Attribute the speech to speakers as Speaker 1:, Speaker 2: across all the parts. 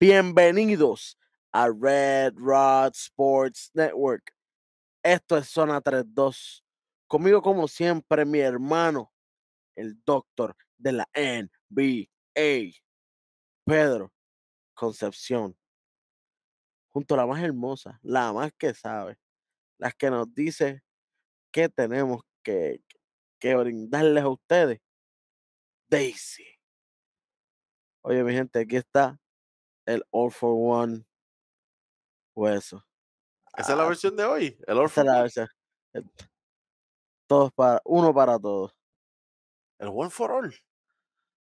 Speaker 1: Bienvenidos a Red Rod Sports Network. Esto es Zona 32. Conmigo, como siempre, mi hermano, el doctor de la NBA, Pedro Concepción. Junto a la más hermosa, la más que sabe, la que nos dice que tenemos que, que brindarles a ustedes. Daisy. Oye, mi gente, aquí está el All for One eso.
Speaker 2: Esa es la ah, versión de hoy. El All for One.
Speaker 1: Eh, todos para, uno para todos. El One for All.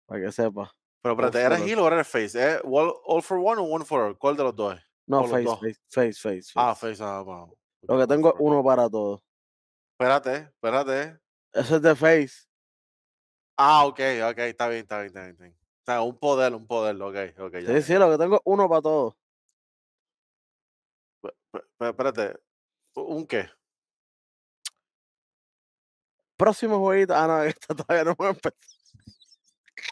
Speaker 1: Para que sepa.
Speaker 2: Pero espérate, ¿era heel o era face? ¿Es ¿Eh, All, for One o One for All? ¿Cuál de los dos? No, face, Face,
Speaker 1: face, face,
Speaker 2: Ah, face, ah, Lo
Speaker 1: que tengo es uno para todos.
Speaker 2: Espérate, espérate.
Speaker 1: Eso es de face.
Speaker 2: Ah, ok, ok, está bien, está bien. Está bien. O sea, un poder, un poder, ok, ok. Sí, sí, lo
Speaker 1: que tengo uno para todos.
Speaker 2: espérate, ¿un qué?
Speaker 1: Próximo jueguito. Ah, no, esta todavía no me empezado.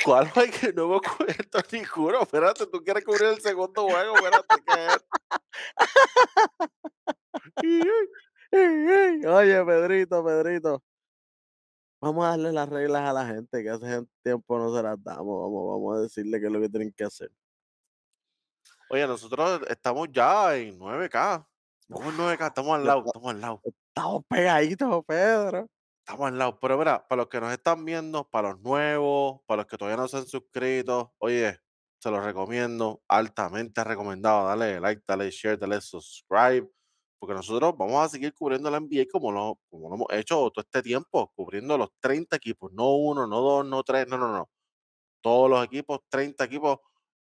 Speaker 2: ¿Cuál fue que no me cubierto ni juro? Espérate, tú quieres cubrir el segundo juego, espérate, ¿qué es?
Speaker 1: Oye, Pedrito, Pedrito vamos a darle las reglas a la gente, que hace tiempo no se las damos, vamos, vamos a decirle qué es lo que tienen que hacer.
Speaker 2: Oye, nosotros estamos ya en 9K. Estamos en 9K, estamos al lado, estamos al lado. Estamos
Speaker 1: pegaditos, Pedro.
Speaker 2: Estamos al lado. Pero mira, para los que nos están viendo, para los nuevos, para los que todavía no se han suscrito, oye, se los recomiendo, altamente recomendado. Dale like, dale share, dale subscribe porque nosotros vamos a seguir cubriendo la NBA como lo, como hemos hecho todo este tiempo, cubriendo los 30 equipos, no uno, no dos, no tres, no, no, no. Todos los equipos, 30 equipos,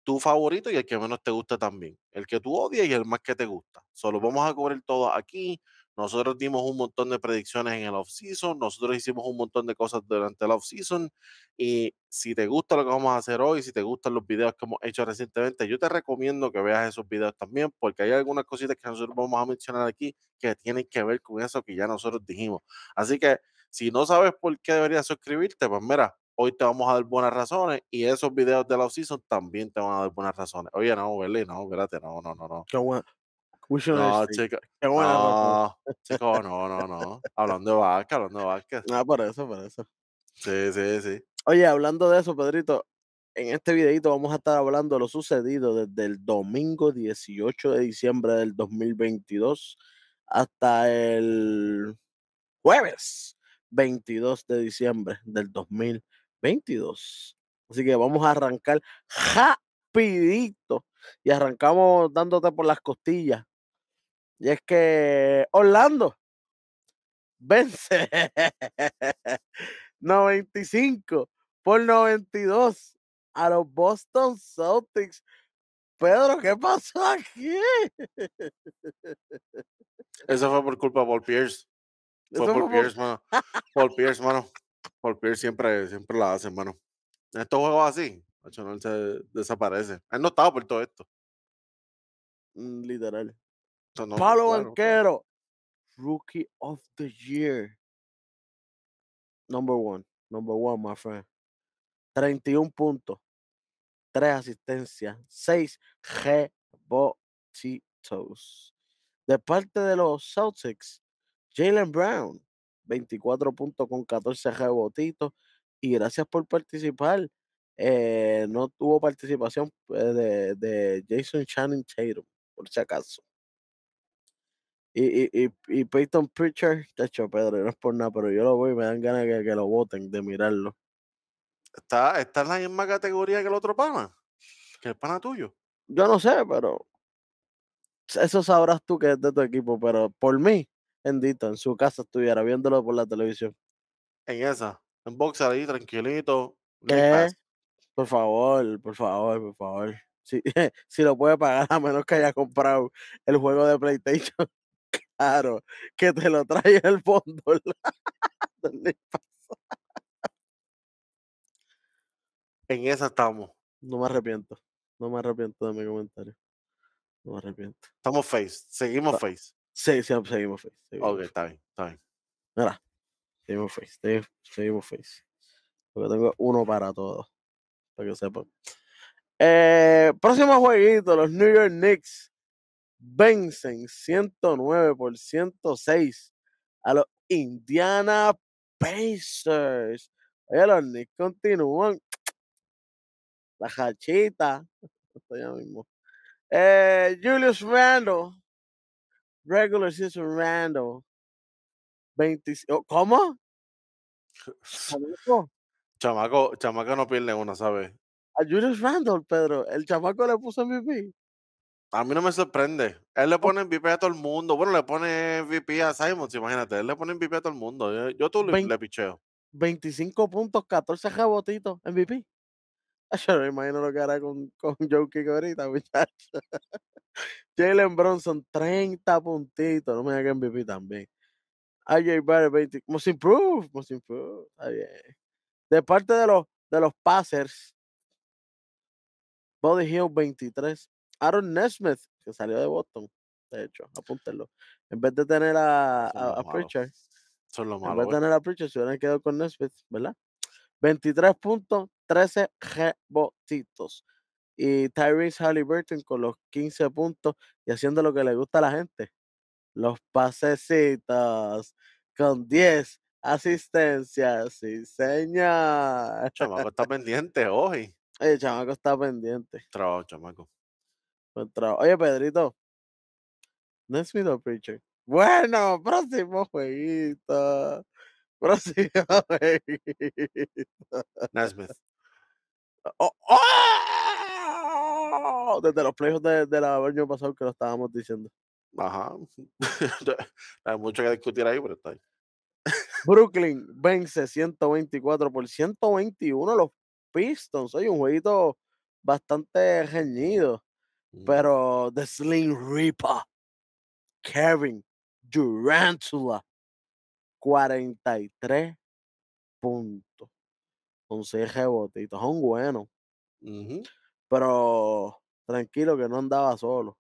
Speaker 2: tu favorito y el que menos te gusta también. El que tú odias y el más que te gusta. Solo vamos a cubrir todo aquí. Nosotros dimos un montón de predicciones en el off-season, nosotros hicimos un montón de cosas durante el off-season y si te gusta lo que vamos a hacer hoy, si te gustan los videos que hemos hecho recientemente, yo te recomiendo que veas esos videos también porque hay algunas cositas que nosotros vamos a mencionar aquí que tienen que ver con eso que ya nosotros dijimos. Así que si no sabes por qué deberías suscribirte, pues mira, hoy te vamos a dar buenas razones y esos videos del la off-season también te van a dar buenas razones. Oye, no, Berlín, no, espérate, no, no, no, no. Qué
Speaker 1: no, chico.
Speaker 2: Qué No, no, no, no. Hablando de vaca, hablando de vaca. No, por eso, por eso.
Speaker 1: Sí, sí, sí. Oye, hablando de eso, Pedrito, en este videito vamos a estar hablando de lo sucedido desde el domingo 18 de diciembre del 2022 hasta el jueves 22 de diciembre del 2022. Así que vamos a arrancar rapidito y arrancamos dándote por las costillas y es que Orlando vence 95 por 92 a los Boston Celtics. Pedro, ¿qué pasó aquí?
Speaker 2: Eso fue por culpa de Paul Pierce. Fue Paul, Pierce, mano. Paul Pierce, mano. Paul Pierce siempre, siempre la hace, mano. En estos juegos así, no se desaparece. He notado por todo esto. Mm, literal palo Banquero,
Speaker 1: Rookie of the Year. Number one, number one, my friend. 31 puntos, 3 asistencias, 6 rebotitos. De parte de los Celtics, Jalen Brown, 24 puntos con 14 rebotitos. Y gracias por participar. Eh, no tuvo participación eh, de, Jason Shannon Tatum, por si acaso. Y, y, y, Peyton Pritchard, Pedro, no es por nada, pero yo lo voy y me dan ganas que, que lo voten, de mirarlo.
Speaker 2: Está, está en la misma categoría que el otro pana, que el pana tuyo. Yo no sé, pero
Speaker 1: eso sabrás tú que es de tu equipo, pero por mí, bendito, en su casa estuviera viéndolo por la televisión.
Speaker 2: En esa, en boxer ahí, tranquilito.
Speaker 1: ¿Qué? Por favor, por favor, por favor. Si, si lo puede pagar, a menos que haya comprado el juego de PlayStation. Claro, que te lo trae el fondo.
Speaker 2: en esa estamos. No me arrepiento. No me arrepiento de mi comentario. No me arrepiento. Estamos face. Seguimos face. Sí, sí, seguimos face. ok, está bien,
Speaker 1: está bien. Mira, seguimos face. Seguimos face. Porque tengo uno para todos. Para que sepan. Eh, próximo jueguito, los New York Knicks vencen 109 por 106 a los Indiana Pacers. Oye, los continúan. La jachita. mismo. Eh, Julius Randall Regular season Randall 20, ¿Cómo?
Speaker 2: Chamaco, chamaco no pierde una, ¿sabes?
Speaker 1: A Julius Randall, Pedro. El chamaco le puso MVP.
Speaker 2: A mí no me sorprende. Él le pone MVP a todo el mundo. Bueno, le pone MVP a Simons, imagínate. Él le pone MVP a todo el mundo. Yo, tú le picheo. 25
Speaker 1: puntos, 14 rebotitos, MVP. Yo no imagino lo que hará con, con Joe Kick ahorita, muchachos. Jalen Bronson, 30 puntitos. No me que MVP también. AJ Barrett, 20. Must improve, must improve. Está bien. De parte de los, de los Passers, Body Hill, 23. Aaron Nesmith, que salió de Boston, de hecho, apúntenlo. En vez de tener a, Pritchard,
Speaker 2: en vez de tener
Speaker 1: a Pritchard, se hubieran quedado con Nesmith, ¿verdad? 23 puntos, 13 rebotitos. Y Tyrese Halliburton con los 15 puntos y haciendo lo que le gusta a la gente. Los pasecitos con 10 asistencias, y señor. El chamaco
Speaker 2: está pendiente hoy.
Speaker 1: El chamaco está pendiente. Trabajo, chamaco. Oye, Pedrito. Nesmith o Bueno, próximo jueguito. Próximo jueguito. Nesmith. Oh, oh, desde los playoffs de, la año pasado que lo estábamos diciendo. Ajá.
Speaker 2: Hay mucho que discutir ahí, pero está ahí.
Speaker 1: Brooklyn vence 124 por 121 los Pistons. Soy un jueguito bastante reñido. Mm. Pero The Slim Reaper, Kevin Durantula, 43 puntos. Con 6 rebotitos. Son buenos. Uh Pero tranquilo que no andaba solo.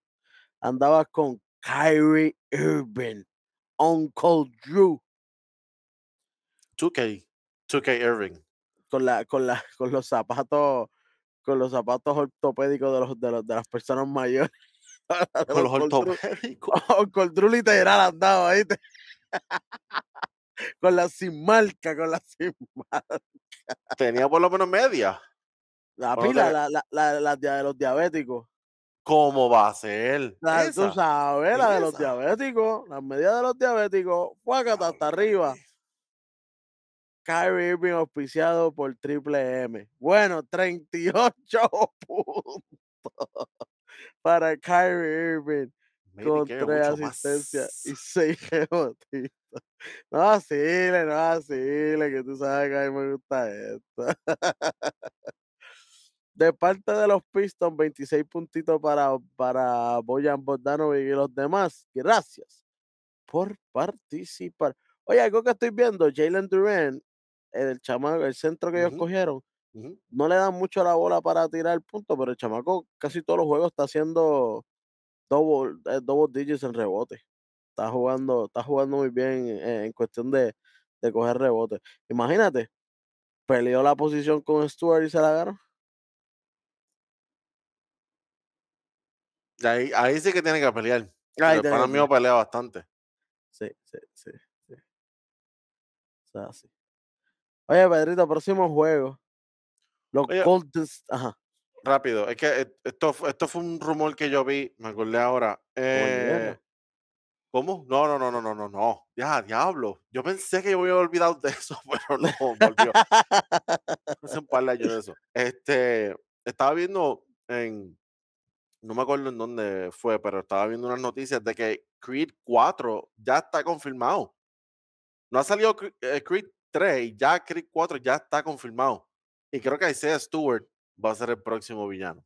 Speaker 1: Andaba con Kyrie Irving, Uncle Drew. 2K,
Speaker 2: 2K Irving.
Speaker 1: Con, la, con, la, con los zapatos con los zapatos ortopédicos de, los, de, los, de las personas mayores. Con los,
Speaker 2: ortopédicos.
Speaker 1: Con Drew literal andado, ¿viste? con la sin marca, con la sin marca.
Speaker 2: Tenía por lo menos media. La pila, la,
Speaker 1: la, la, de los diabéticos.
Speaker 2: ¿Cómo va a ser? Tú
Speaker 1: sabes, la de los diabéticos, las media de los diabéticos, Fue hasta arriba. Kyrie Irving auspiciado por Triple M. Bueno, 38 puntos para Kyrie Irving
Speaker 2: con tres asistencias
Speaker 1: y seis rebotitos. No vacile, no vacile, que tú sabes que a mí me gusta esto. De parte de los Pistons, 26 puntitos para, para Boyan Bogdanovic y los demás. Gracias por participar. Oye, algo que estoy viendo, Jalen Duran el chamaco, el centro que ellos cogieron, no le dan mucho a la bola para tirar el punto, pero el chamaco casi todos los juegos está haciendo double, eh, digits en rebote. Está jugando, está jugando muy bien en cuestión de, de coger rebote. Imagínate, peleó la posición con Stuart y se la agarró.
Speaker 2: Ahí, ahí sí que tiene que pelear. el para pelea bastante. Sí, sí, sí. sí. O sea, sí.
Speaker 1: Oye, Pedrito, próximo juego. Los Ajá.
Speaker 2: Rápido, es que esto, esto fue un rumor que yo vi, me acordé ahora. Eh, ¿Cómo? No, no, no, no, no, no, no. Ya, diablo. Yo pensé que yo me había olvidado de eso, pero no, volvió. Hace un par de años de eso. Este, estaba viendo en, no me acuerdo en dónde fue, pero estaba viendo unas noticias de que Creed 4 ya está confirmado. No ha salido eh, Creed 3 y ya Creed 4 ya está confirmado. Y creo que Isaiah Stewart va a ser el próximo villano.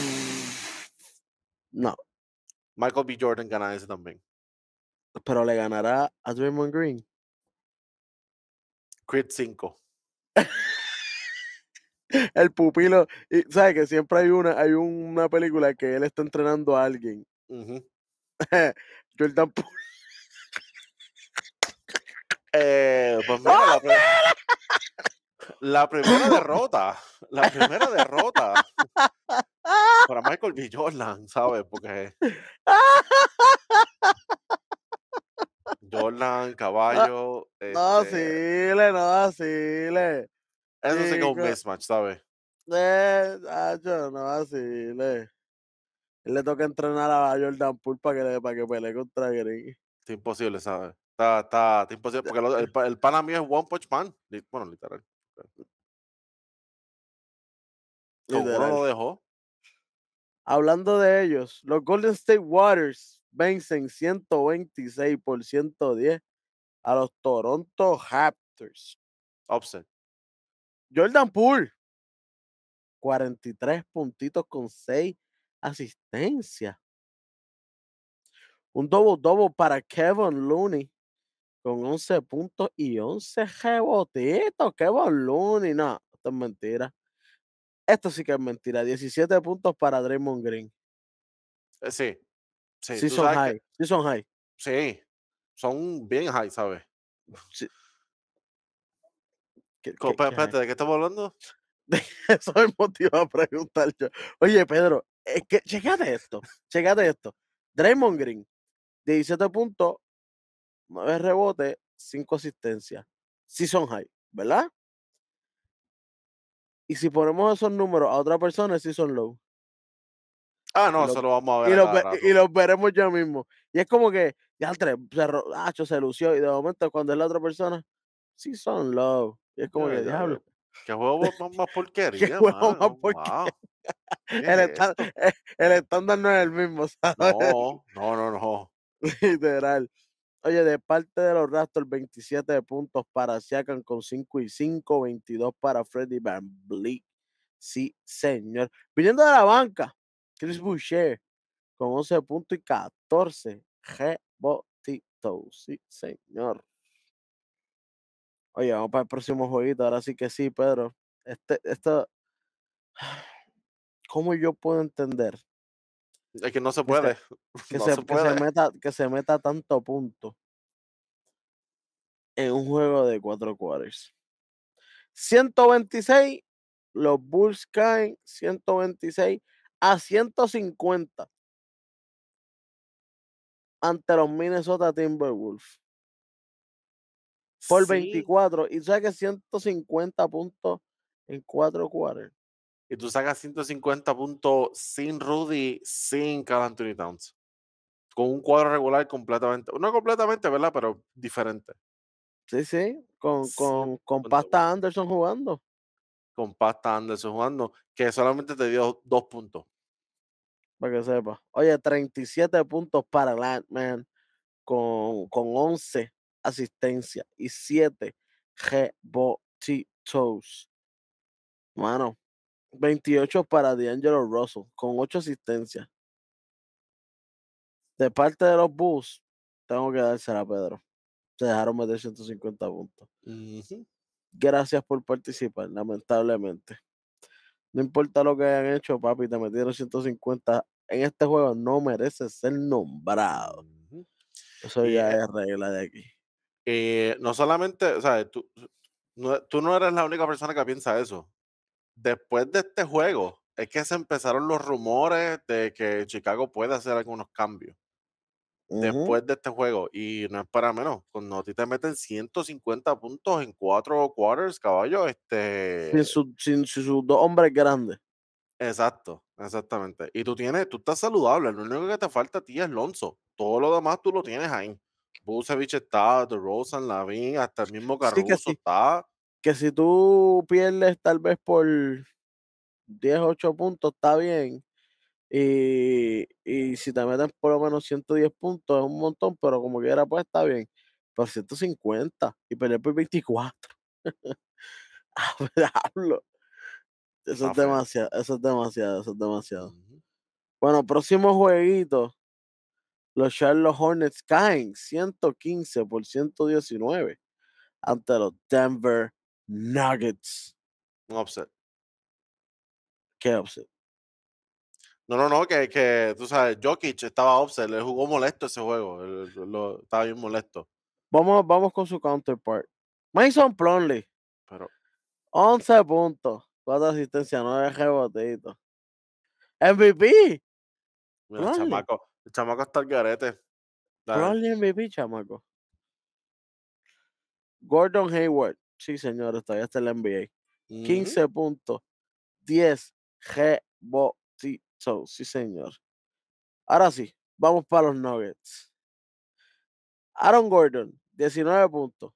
Speaker 2: Mm. No. Michael B. Jordan gana ese también.
Speaker 1: Pero le ganará a Draymond Green. Creed 5. el pupilo. Y, ¿Sabes que siempre hay una, hay una película que él está entrenando a alguien
Speaker 2: Jordan eh, pues la, primera derrota, la primera derrota para Michael B. Jordan, ¿sabes? Porque Jordan, caballo. No, este... no,
Speaker 1: sí
Speaker 2: Eso sí es un mismatch, ¿sabes?
Speaker 1: Eh, no, le él le toca entrenar a Jordan Poole para que, para que pelee contra
Speaker 2: Green. Es imposible, ¿sabes? Está, está, imposible. Porque el, pan a mí es One Punch Man. Bueno, literal. ¿Cómo lo dejó.
Speaker 1: Hablando de ellos, los Golden State Waters vencen 126 por 110 a los Toronto Raptors. Upset. Jordan Poole, 43 puntitos con 6 asistencia. Un doble doble para Kevin Looney con 11 puntos y 11 rebotitos. Kevin Looney, no, esto es mentira. Esto sí que es mentira. 17 puntos para Draymond Green.
Speaker 2: Eh, sí. Sí, sí son high. Sí son high. Sí. Son bien high, ¿sabes? Sí. ¿Qué, ¿de qué estamos hablando? Eso me a preguntar yo.
Speaker 1: Oye, Pedro, es eh, que, checate esto, checate esto. Draymond Green, 17 puntos, 9 rebotes, 5 asistencias. son high, ¿verdad? Y si ponemos esos números a otra persona, si son low. Ah, no, se lo, vamos a ver. Y, lo, los veremos ya mismo. Y es como que, ya tres, se, ah, se lució y de momento cuando es la otra persona, si son low. Y
Speaker 2: es como que, diablo que juego más, más porquería. Qué más
Speaker 1: eh, El, estándar no es el mismo, No, no, no, Literal. Oye, de parte de los Raptors, 27 puntos para Siakam con 5 y 5, 22 para Freddy Van Bleek. Sí, señor. Viniendo de la banca, Chris Boucher con 11 puntos y 14 rebotitos. Sí, señor. Oye, vamos para el próximo jueguito. Ahora sí que sí, Pedro. Este, esto, ¿Cómo yo puedo entender?
Speaker 2: Es que no se puede. Que, se,
Speaker 1: meta, que se meta tanto punto en un juego de cuatro quarters. 126, los Bulls caen 126 a 150 ante los Minnesota Timberwolves por 24. Y tú 150 puntos en cuatro cuadros
Speaker 2: Y tú sacas 150 puntos sin Rudy, sin Cal Anthony Towns. Con un cuadro regular completamente. No completamente, ¿verdad? Pero diferente. Sí, sí.
Speaker 1: Con, con, con Pasta Anderson jugando.
Speaker 2: Con Pasta Anderson jugando. Que solamente te dio dos puntos.
Speaker 1: Para que sepa. Oye, 37 puntos para Landman. Con, con 11 asistencia y 7 rebotitos. Mano, 28 para D'Angelo Russell con 8 asistencias. De parte de los Bulls, tengo que dársela a Pedro. Se dejaron meter 150 puntos. Gracias por participar, lamentablemente. No importa lo que hayan hecho, papi, te metieron 150. En este juego no mereces ser nombrado. Eso ya eh es regla de aquí.
Speaker 2: Eh, no solamente, o tú no, tú no eres la única persona que piensa eso. Después de este juego, es que se empezaron los rumores de que Chicago puede hacer algunos cambios después de este juego. Y no es para menos. Con ti te meten 150 puntos en cuatro quarters, caballo. Este...
Speaker 1: Sin, sus dos hombres grandes.
Speaker 2: Exacto, exactamente. Y tú tienes, tú estás saludable. Lo único que te falta a ti es Lonzo. Todo lo demás tú lo tienes ahí. Busevich está, DeRozan, Lavin, hasta el mismo Caruso que está.
Speaker 1: Que si tú pierdes tal vez por 10, 8 puntos, está bien. Y, y si te meten por lo menos 110 puntos, es un montón, pero como quiera, pues está bien. Por 150 y perder por 24. Hablo. Ah, eso es demasiado, eso es demasiado, eso es demasiado. Bueno, próximo jueguito. Los Charlotte Hornets caen 115 por 119 ante los Denver Nuggets. Un upset. ¿Qué upset?
Speaker 2: No, no, no, que, que tú sabes, Jokic estaba upset, le jugó molesto ese juego, estaba bien molesto.
Speaker 1: Vamos, vamos con su counterpart. Mason Plumlee. Pero. 11 puntos, 4 asistencias, 9 rebotitos. MVP.
Speaker 2: Mira, chamaco, chamaco está el garete. Probably
Speaker 1: MVP, chamaco. Gordon Hayward. Sí, señor. todavía está en la NBA. 15 mm. puntos. 10 rebotitos. Sí, señor. Ahora sí, vamos para los Nuggets. Aaron Gordon, 19 puntos.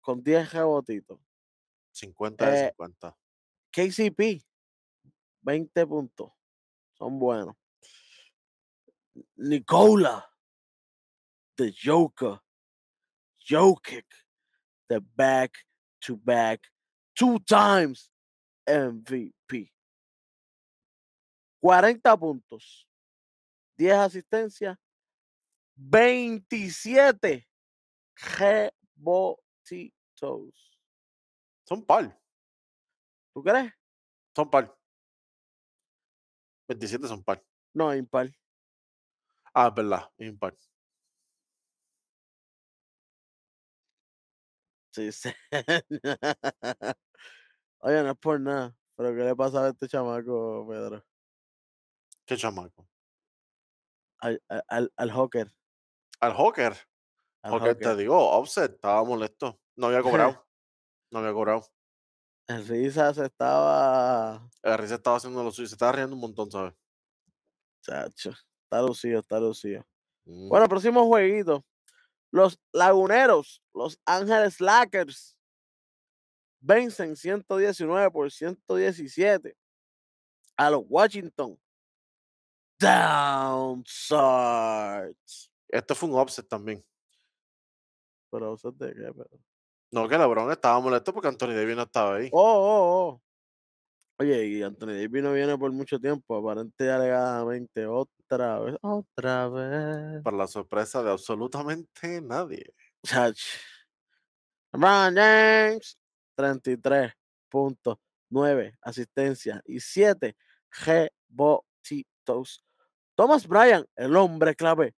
Speaker 1: Con 10 rebotitos. 50 de 50. KCP, 20 puntos. Son buenos. Nicola, the Joker, Jokic, the back to back, two times MVP. 40 puntos, 10 asistencias, 27 rebotitos.
Speaker 2: Son par. ¿Tú crees? Son par. 27 son par. No, impar. Ah, verdad, Impact. Sí, sí.
Speaker 1: Oye, no es por nada, pero ¿qué le pasa a este chamaco, Pedro?
Speaker 2: ¿Qué chamaco? Al, al, al Joker. ¿Al Porque te digo, Offset estaba molesto. No había cobrado. no había cobrado.
Speaker 1: El Risa se estaba.
Speaker 2: El Risa estaba haciendo lo suyo. Se estaba riendo un montón, ¿sabes? Chacho. Está lucido, está lucido. Bueno,
Speaker 1: próximo jueguito. Los Laguneros, Los Ángeles Lakers, vencen 119 por 117 a los Washington
Speaker 2: Downsides. Esto fue un offset también. ¿Pero de qué? No, que LeBron estaba molesto porque Anthony Davis no estaba ahí. Oh, oh, oh. Oye, y Anthony Davis no viene por mucho tiempo, Aparentemente,
Speaker 1: alegadamente, otra vez, otra vez. Para la sorpresa de absolutamente nadie. Chach. LeBron James, 33.9 asistencia y 7 rebotitos. Thomas Bryan, el hombre clave,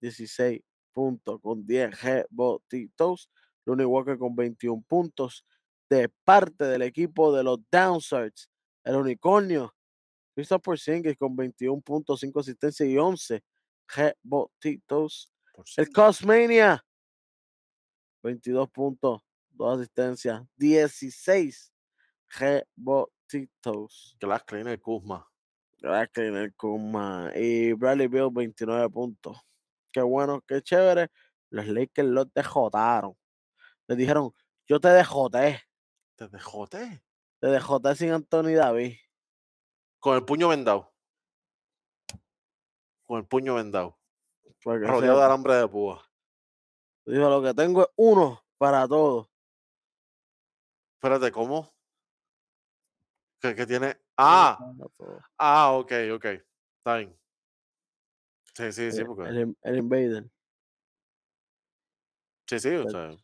Speaker 1: 16 uh, puntos con 10 rebotitos. Luni Walker con 21 puntos de parte del equipo de los Downsides, el unicornio. Christopher Singles con 21.5 asistencia y 11 rebotitos. El Cosmania, 22 puntos, 22.2 asistencia, 16 rebotitos. Glass Cleaner Kuzma. Glass Cleaner Kuzma. Y Bradley Bill, 29 puntos. Qué bueno, qué chévere. Los Lakers los dejotaron. Les dijeron, yo te dejoté.
Speaker 2: Te dejote.
Speaker 1: Te dejote sin Anthony David.
Speaker 2: Con el puño vendado. Con el puño vendado. rodeado de alambre de púa.
Speaker 1: Digo, lo que tengo es uno para todos.
Speaker 2: Espérate, ¿cómo? Que, tiene. Ah, ah, ok, ok. Está bien. Sí, sí, sí. Porque... El,
Speaker 1: el, Invader. Sí, sí, o sea.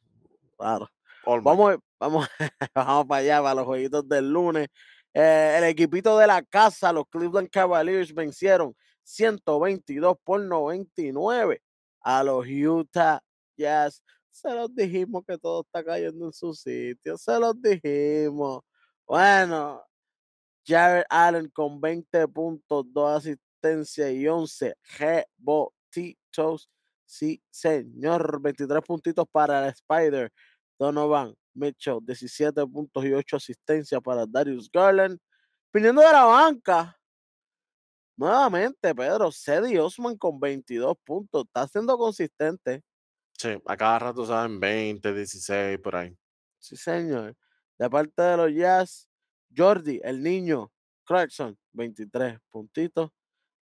Speaker 1: Claro vamos, vamos, para allá, para los jueguitos del lunes. Eh, el equipito de la casa, los Cleveland Cavaliers, vencieron 122 por 99 a los Utah Jazz. Se los dijimos que todo está cayendo en su sitio. Se los dijimos. Bueno, Jared Allen con 20 puntos, 2 asistencia y 11 rebotitos. Sí, señor. 23 puntitos para el Spider. Donovan Mitchell, 17 puntos y 8 asistencias para Darius Garland. Viniendo de la banca, nuevamente, Pedro, Cedi Osman con 22 puntos. Está siendo consistente.
Speaker 2: Sí, a cada rato saben 20, 16, por ahí. Sí, señor.
Speaker 1: De parte de los Jazz, Jordi, el niño, Clarkson, 23 puntitos.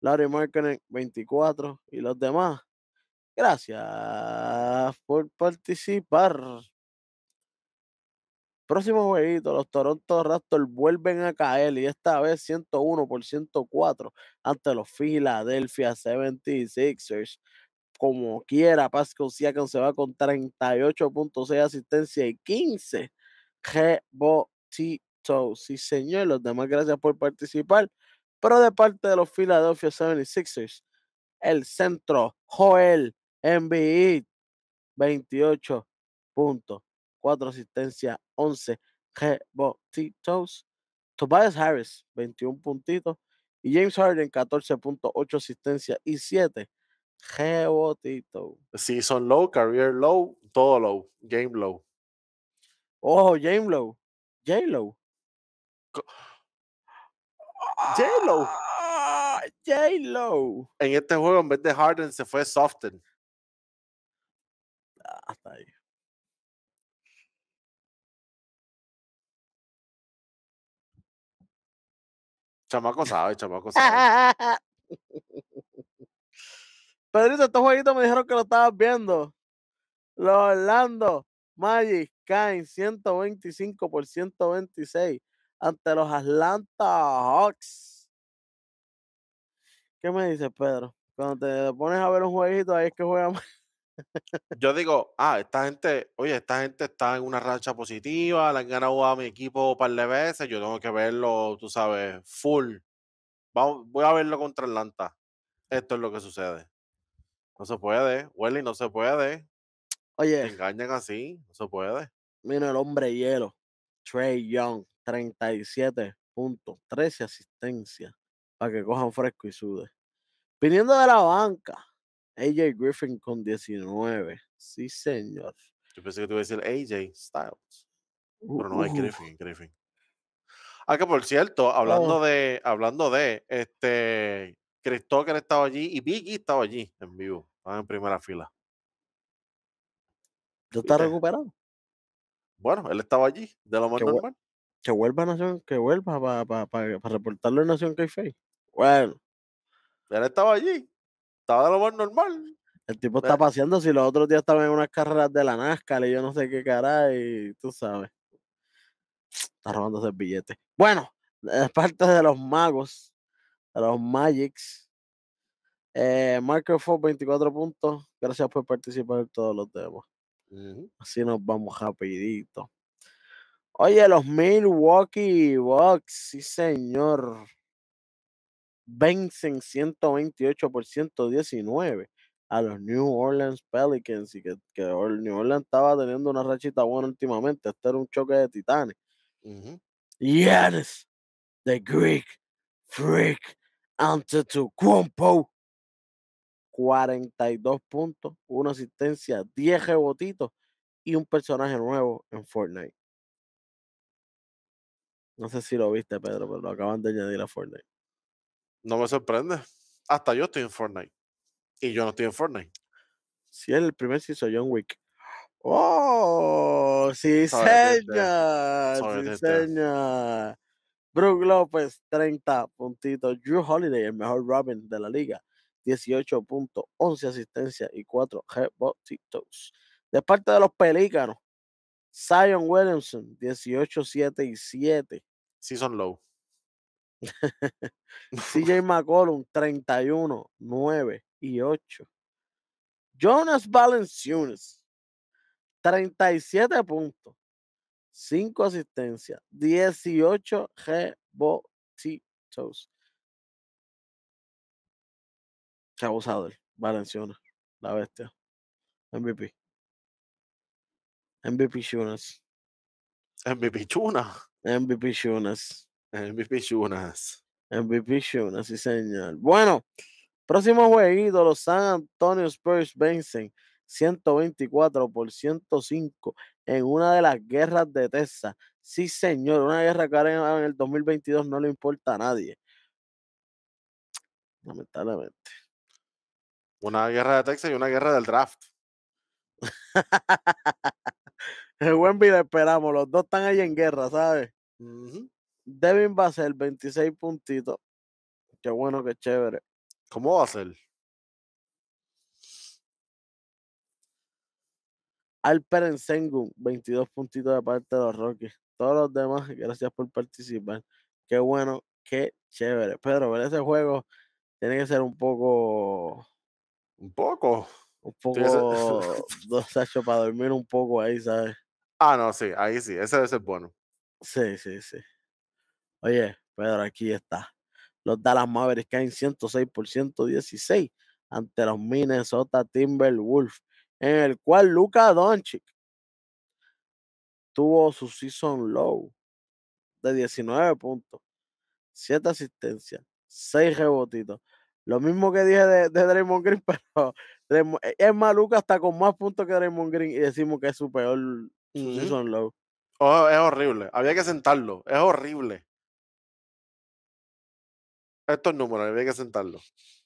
Speaker 1: Larry Markkinen, 24. Y los demás, gracias por participar. Próximo jueguito, los Toronto Raptors vuelven a caer y esta vez 101 por 104 ante los Philadelphia 76ers. Como quiera, Pascal Siakam se va con 38.6 asistencia y 15 rebotitos. Sí, señor, los demás gracias por participar. Pero de parte de los Philadelphia 76ers, el centro Joel Embiid 28 puntos 4 asistencia, 11 rebotitos. Tobias Harris, 21 puntitos. Y James Harden, 14.8 asistencia y 7 rebotitos.
Speaker 2: Season low, career low, todo low, game low. Ojo, oh, James Low. J Lo. J Lo. J Lo. Ah, en este juego, en vez de Harden, se fue Soften.
Speaker 1: Chamaco sabe, chamaco ah, sabe. Ah, ah, Pedrito, estos jueguitos me dijeron que lo estabas viendo. Los Orlando Magic caen 125 por 126 ante los Atlanta Hawks. ¿Qué me dices, Pedro? Cuando te pones a ver un jueguito, ahí es que juega más
Speaker 2: yo digo, ah, esta gente, oye, esta gente está en una racha positiva, La han ganado a mi equipo un par de veces, yo tengo que verlo, tú sabes, full. voy a verlo contra Atlanta. Esto es lo que sucede. No se puede, Welly, no se puede. Oye. engañan así, no se puede. Mira el hombre hielo,
Speaker 1: Trey Young, 37.13 puntos, asistencias, para que cojan fresco y sude. Viniendo de la banca, AJ Griffin con
Speaker 2: 19. Sí, señor. Yo pensé que te iba a decir AJ Styles. Uh, pero no es uh, uh. Griffin, Griffin. Ah, que por cierto, oh. hablando de, hablando de, este, Chris estaba allí y Biggie estaba allí en vivo. en primera fila.
Speaker 1: yo está eh. recuperado?
Speaker 2: Bueno, él estaba allí, de la más que normal.
Speaker 1: Que vuelva a Nación, que vuelva para reportarlo en Nación Café. Bueno. Él estaba allí estaba de lo más
Speaker 2: normal.
Speaker 1: El tipo está pues paseando si los otros días estaban en unas carreras de la NASCAR y yo no sé qué y tú sabes. Está robándose el billete. Bueno, es parte de los magos, de los Magics. Eh, Marco 24 puntos. Gracias por participar en todos los demos Así nos vamos rapidito. Oye, los Milwaukee Bucks, sí señor vencen 128 por 119 a los New Orleans Pelicans y que, que, New Orleans estaba teniendo una rachita buena últimamente. Este era un choque de titanes. y Yes, the Greek Freak Antetokounmpo. 42 puntos, una asistencia, 10 rebotitos y un personaje nuevo en Fortnite. No sé si lo viste, Pedro, pero lo acaban de añadir a Fortnite.
Speaker 2: No me sorprende. Hasta yo estoy en Fortnite. Y yo no estoy en Fortnite.
Speaker 1: Si sí, es el primer soy John Wick. ¡Oh! ¡Sí, señor! ¡Sí, señor! Brook López, 30 puntitos. Drew Holiday, el mejor Robin de la liga. 18 puntos, 11 asistencias y 4 rebotitos. De parte de los Pelícanos, Zion Williamson, 18, 7 y 7. Season low. CJ McCollum, 31, 9 y 8. Jonas Valenciunas 37 puntos, 5 asistencias, 18 rebotitos. Qué Adel Valenciunas la bestia. MVP. MVP Jonas. MVP Shunas. MVP Jonas. MVP Shunas. MVP Shunas, sí, señor. Bueno, próximo jueguito, los San Antonio Spurs vencen 124 por 105 en una de las guerras de Texas. Sí, señor, una guerra que en el 2022 no le importa a nadie.
Speaker 2: Lamentablemente. Una guerra de Texas y una guerra del draft.
Speaker 1: el buen le esperamos, los dos están ahí en guerra, ¿sabes? Devin va a ser 26 puntitos. Qué bueno, qué chévere. ¿Cómo va a ser? Alperen Sengun, 22 puntitos de parte de los Rockies. Todos los demás, gracias por participar. Qué bueno, qué chévere. Pedro, ver ese juego tiene que ser un poco. Un poco. Un poco. hachos para dormir un poco ahí, ¿sabes?
Speaker 2: Ah, no, sí, ahí sí, ese es ser bueno. Sí, sí, sí.
Speaker 1: Oye, Pedro, aquí está. Los Dallas Mavericks caen 106 por 116 ante los Minnesota Timberwolves, en el cual Luka Doncic tuvo su season low de 19 puntos, 7 asistencias, 6 rebotitos. Lo mismo que dije de, Draymond Green, pero e, es más Luka hasta con más puntos que Draymond Green y decimos que es su peor season low. Oh,
Speaker 2: es horrible. Había que sentarlo. Es horrible estos números, había que sentarlo.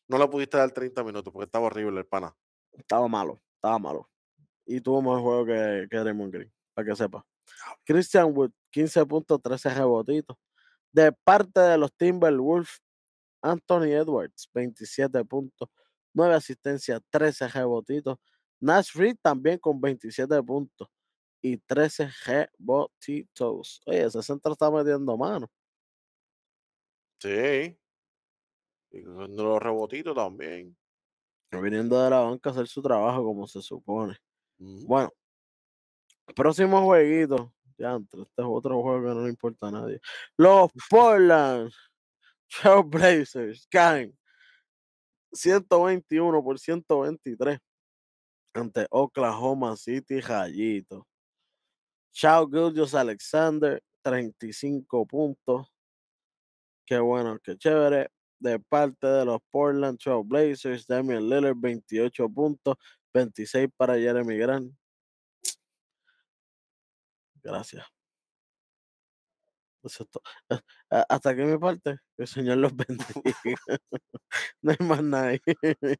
Speaker 2: No lo pudiste dar 30 minutos porque estaba horrible el pana. Estaba malo,
Speaker 1: estaba malo. Y tuvo más juego que, que Raymond Green, para que sepa. Christian Wood, puntos, 15 13 rebotitos. De parte de los Timberwolves, Anthony Edwards, 27 puntos, 9 asistencias, 13 rebotitos. Nash Reed también con 27 puntos y 13 rebotitos. Oye, ese centro está metiendo mano.
Speaker 2: Sí los rebotitos también.
Speaker 1: Viniendo de la banca a hacer su trabajo como se supone. Bueno, próximo jueguito. Ya, este es otro juego que no le importa a nadie. Los Portland Blazers caen 121 por 123 ante Oklahoma City Rayito. Chao Gildius Alexander, 35 puntos. Qué bueno, que chévere de parte de los Portland Trail Blazers. Damian Lillard, 28 puntos, 26 para Jeremy Grant. Gracias. Eh, eh, hasta aquí mi parte. el Señor los bendiga. no hay más nadie.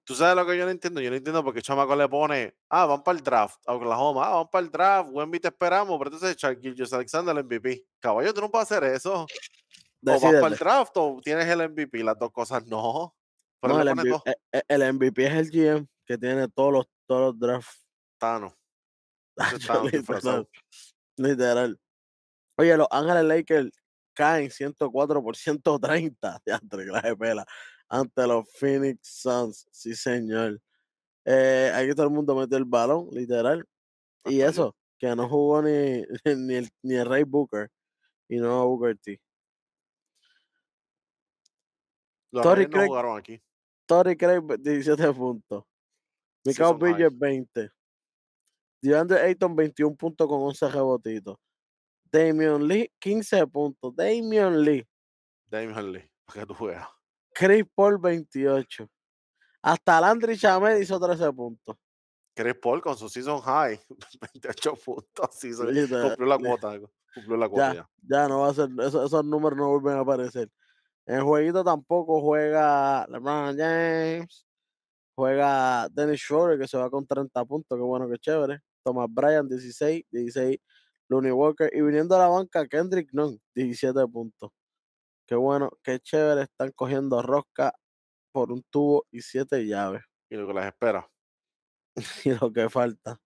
Speaker 2: Tú sabes lo que yo no entiendo. Yo no entiendo porque Chamaco le pone, ah, van para el draft, Oklahoma, ah, van para el draft, Wemby te esperamos. Pero entonces, Charles Alexander, el MVP. Caballo, tú no puedes hacer eso o vas para el draft o tienes el MVP, las dos cosas no. el, MVP, e,
Speaker 1: e, es el GM que tiene todos los, todos los drafts.
Speaker 2: Tano.
Speaker 1: literal, Oye, los Ángeles Lakers caen 104 por 130 de André. pela ante los Phoenix Suns. Sí, señor. Eh, aquí todo el mundo mete el balón, literal. Ah, y eso, que no jugó ni, ni, el, ni el Rey Booker y no Booker T. Los Torrey Craig, 17 puntos. Mikael Bridges, 20. DeAndre Ayton, 21 puntos con 11 rebotitos. Damian Lee, 15 puntos. Damian Lee. Damian Lee, que tú veas, Chris Paul, 28. Hasta Landry Chamel hizo 13 puntos.
Speaker 2: Chris Paul con su season high, 28 puntos. cumplió la cuota. Cumplió la cuota
Speaker 1: ya, no va a ser, esos números no vuelven a aparecer. En el jueguito tampoco juega LeBron James, juega Dennis Schroeder, que se va con 30 puntos, qué bueno, qué chévere. Thomas Bryan, 16, 16, Looney Walker, y viniendo a la banca, Kendrick Nunn, 17 puntos. Qué bueno, qué chévere, están cogiendo rosca por un tubo y siete llaves.
Speaker 2: Y lo que les espera. y lo
Speaker 1: que falta.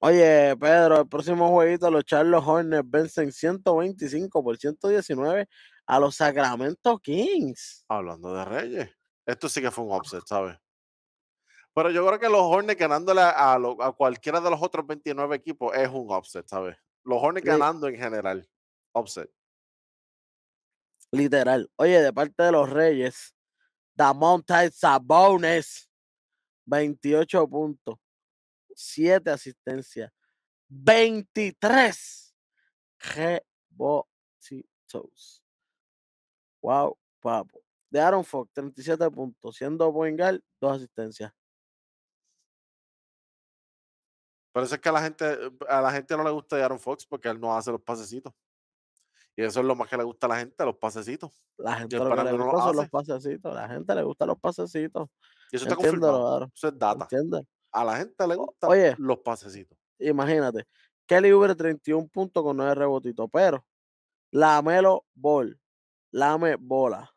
Speaker 1: Oye, Pedro, el próximo jueguito, los Charlos Hornets vencen 125 por 119 a los Sacramento Kings. Hablando
Speaker 2: de Reyes. Esto sí que fue un offset, ¿sabes? Pero yo creo que los Hornets ganándole a, cualquiera de los otros 29 equipos es un offset, ¿sabes? Los Hornets ganando en general. Offset.
Speaker 1: Literal. Oye, de parte de los Reyes, Damontai Sabones, 28 puntos, 7 asistencias, 23 rebotitos. Wow, papo. De Aaron Fox, 37 puntos, siendo buen dos asistencias.
Speaker 2: Parece que a la gente, eh, a la gente no le gusta de Aaron Fox porque él no hace los pasecitos. Y eso es lo más que le gusta a la gente, los pasecitos. La gente lo le gusta los
Speaker 1: pasecitos. La gente le gusta los pasecitos. eso está confirmado. Eso es data. A la gente le gustan Oye, los pasecitos. Imagínate. Kelly Uber 31 puntos con 9 rebotitos, pero Lamelo Ball lame bola.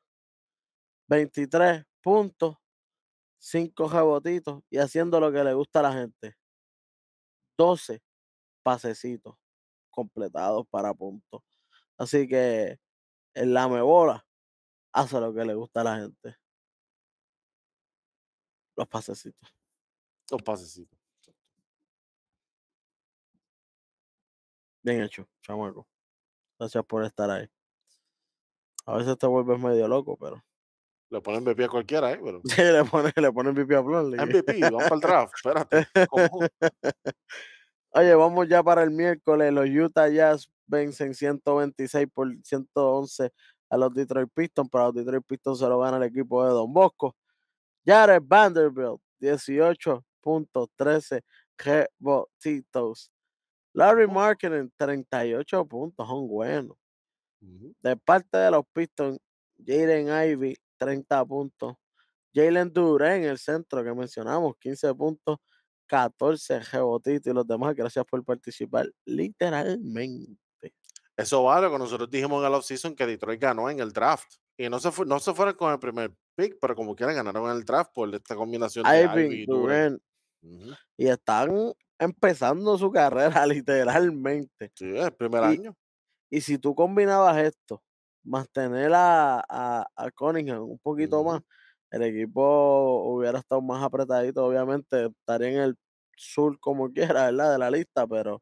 Speaker 1: 23 puntos, 5 jabotitos y haciendo lo que le gusta a la gente. 12 pasecitos completados para puntos. Así que el lame bola hace lo que le gusta a la gente. Los pasecitos. Los pasecitos. Bien hecho, chamaco. Gracias por estar ahí. A veces te vuelves medio loco, pero.
Speaker 2: Le ponen MVP a cualquiera, ¿eh? Pero... Sí,
Speaker 1: le ponen, le a Blondie. MVP, vamos para el draft, espérate. Oye, vamos ya para el miércoles. Los Utah Jazz vencen 126 por 111 a los Detroit Pistons, para los Detroit Pistons se lo gana el equipo de Don Bosco. Jared Vanderbilt, 18 puntos, 18.13 botitos. Larry Markin 38 puntos, son buenos. De parte de los Pistons, Jalen Ivy, 30 puntos. Jalen Durant en el centro, que mencionamos, 15 puntos, 14 rebotitos y los demás, gracias por participar literalmente.
Speaker 2: Eso vale, que nosotros dijimos en el offseason que Detroit ganó en el draft. Y no se, no se fueron con el primer pick, pero como quieran ganaron en el draft por esta combinación de
Speaker 1: y están empezando su carrera literalmente. Sí, el primer año. Y si tú combinabas esto, mantener a, a, a Cunningham un poquito más, el equipo hubiera estado más apretadito, obviamente estaría en el sur como quiera, ¿verdad? De la lista, pero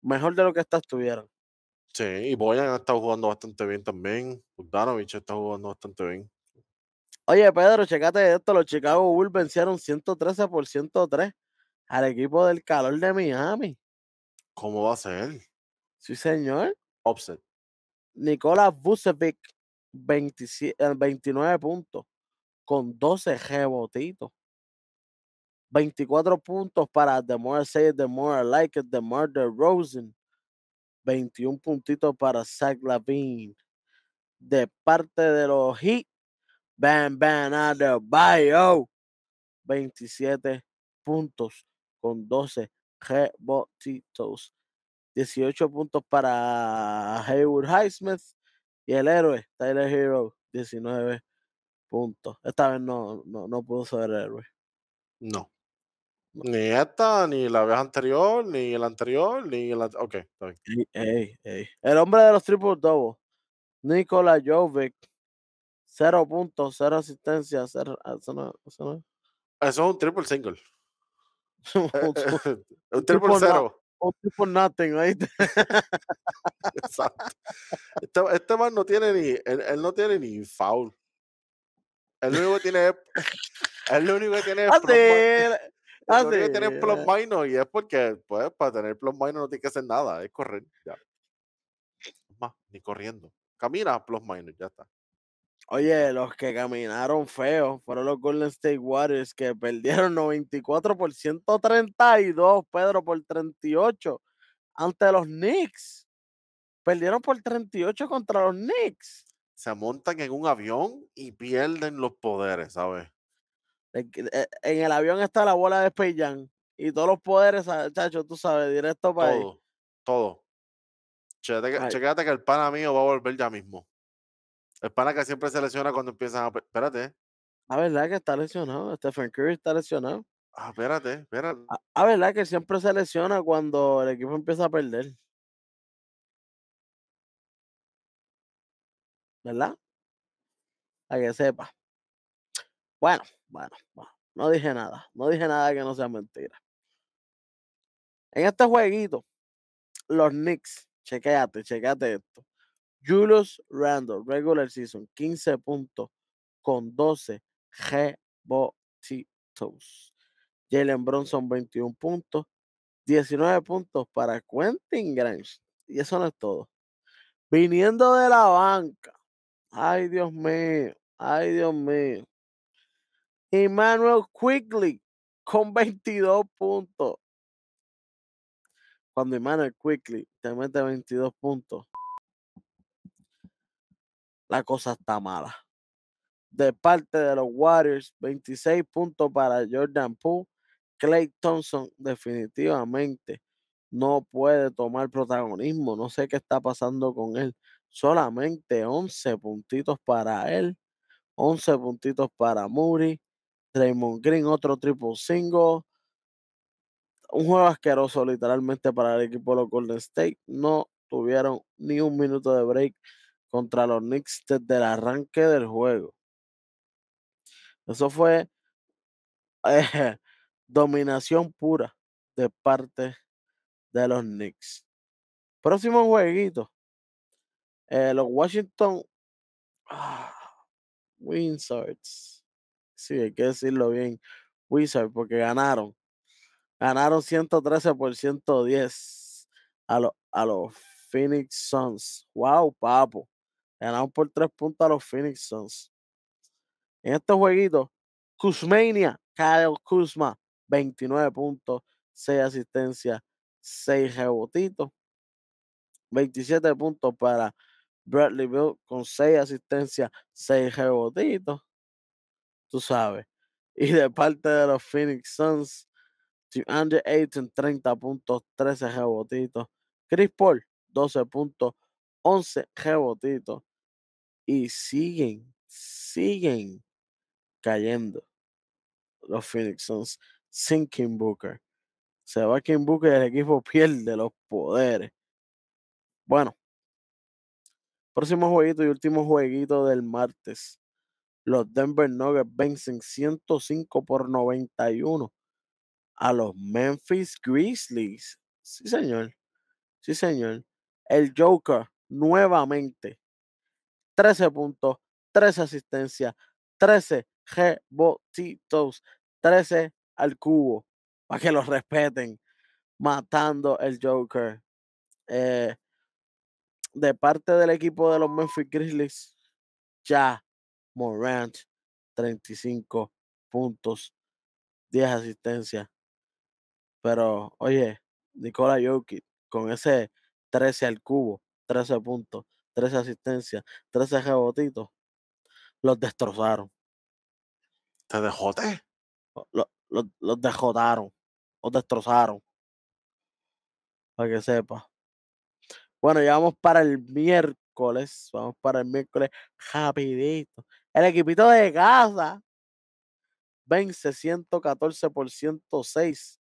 Speaker 1: mejor de lo que estas tuvieron.
Speaker 2: Sí, y Boyan ha estado jugando bastante bien también. Udanovich está jugando bastante bien.
Speaker 1: Oye, Pedro, checate esto. Los Chicago Bulls vencieron 113 por 103 al equipo del calor de Miami. ¿Cómo va a ser? Sí, señor. Nicolas Vucevic, 29 eh, puntos con 12 rebotitos. 24 puntos para The More I Say It, The More I Like It, The More The Rosen. 21 puntitos para Zach Lavine. De parte de los Heat, Bam Bam Adebayo. 27 puntos con 12 rebotitos. 18 puntos para Hayward Highsmith. Y el héroe, Tyler Hero, 19 puntos. Esta vez no, no, pudo ser el héroe. No.
Speaker 2: Ni esta, ni la vez anterior, ni el anterior, ni el Ok, está
Speaker 1: bien. El hombre de los triple doubles, Nikola Jovic, 0 puntos, 0 asistencia, 0. Ah, eso,
Speaker 2: es un triple single.
Speaker 1: un triple, triple cero for nothing,
Speaker 2: Exacto. Este, este, man no tiene ni, él, no tiene ni foul. el único que tiene es, único que tiene
Speaker 1: es tiene plus
Speaker 2: minus y es porque, pues, para tener plus minor no tiene que hacer nada, es correr, ya. Más, ni corriendo. Camina plus minor ya está. Oye, los que
Speaker 1: caminaron feos fueron los Golden State Warriors que perdieron 94 por 132, Pedro por 38 ante los Knicks. Perdieron por 38 contra los Knicks. Se montan en un avión y pierden los poderes, ¿sabes? Eh, en el avión está la bola de speyan y todos los poderes, ah, chacho, tú sabes, directo para todo,
Speaker 2: ahí. Todo, todo. que, que el pana mío va a volver ya mismo. Es para que siempre se lesiona cuando empiezan a. Espérate.
Speaker 1: La ah, verdad que está lesionado. Stephen Curry está lesionado.
Speaker 2: Ah, espérate, espérate. A ah,
Speaker 1: ah, verdad que siempre se lesiona cuando el equipo empieza a perder. ¿Verdad? A que sepa. Bueno, bueno, bueno. No dije nada. No dije nada que no sea mentira. En este jueguito, los Knicks, chequéate, chequéate esto. Julius Randall, regular season, 15 puntos con 12 rebotitos. Jalen Bronson, 21 puntos, 19 puntos para Quentin Grange. Y eso no es todo. Viniendo de la banca. Ay, Dios mío. Ay, Dios mío. Emmanuel Quigley con 22 puntos. Cuando Emmanuel Quickly te mete 22 puntos la cosa está mala. De parte de los Warriors, 26 puntos para Jordan Poole. Clay Thompson definitivamente no puede tomar protagonismo. No sé qué está pasando con él. Solamente 11 puntitos para él. 11 puntitos para Murray. Raymond Green, otro triple single. Un juego asqueroso literalmente para el equipo de los Golden State. No tuvieron ni un minuto de break contra los Knicks desde el arranque del juego. Eso fue eh, dominación pura de parte de los Knicks. Próximo jueguito. Eh, los Washington ah, Wizards. Sí, hay que decirlo bien. Wizards, porque ganaron. Ganaron 113 por 110 a, los a los Phoenix Suns. Wow, papo. Ganamos por tres puntos a los Phoenix Suns. En este jueguito, Kuzmania, Kyle Kuzma, 29 puntos, 6 asistencias, 6 rebotitos. 27 puntos para Bradley Bill con 6 asistencias, 6 rebotitos. Tú sabes. Y de parte de los Phoenix Suns, Andrew Ayton, 30 puntos, 13 rebotitos. Chris Paul, 12 puntos, 11 rebotitos y siguen, siguen cayendo los Phoenix Suns sin Kim Booker. Se va Kim Booker y el equipo pierde los poderes. Bueno, próximo jueguito y último jueguito del martes. Los Denver Nuggets vencen 105 por 91 a los Memphis Grizzlies. Sí, señor. Sí, señor. El Joker nuevamente 13 puntos, 13 asistencias, 13 G rebotitos, 13 al cubo, para que los respeten, matando el Joker. Eh, de parte del equipo de los Memphis Grizzlies, ya Morant, 35 puntos, 10 asistencias. Pero, oye, Nicola Jokic, con ese 13 al cubo, 13 puntos, 13 asistencias, 13 rebotitos, los destrozaron. ¿Te dejó Los, los, los dejotaron, los destrozaron. Para que sepa. Bueno, ya vamos para el miércoles. Vamos para el miércoles rapidito. El equipito de Gaza vence 114 por 106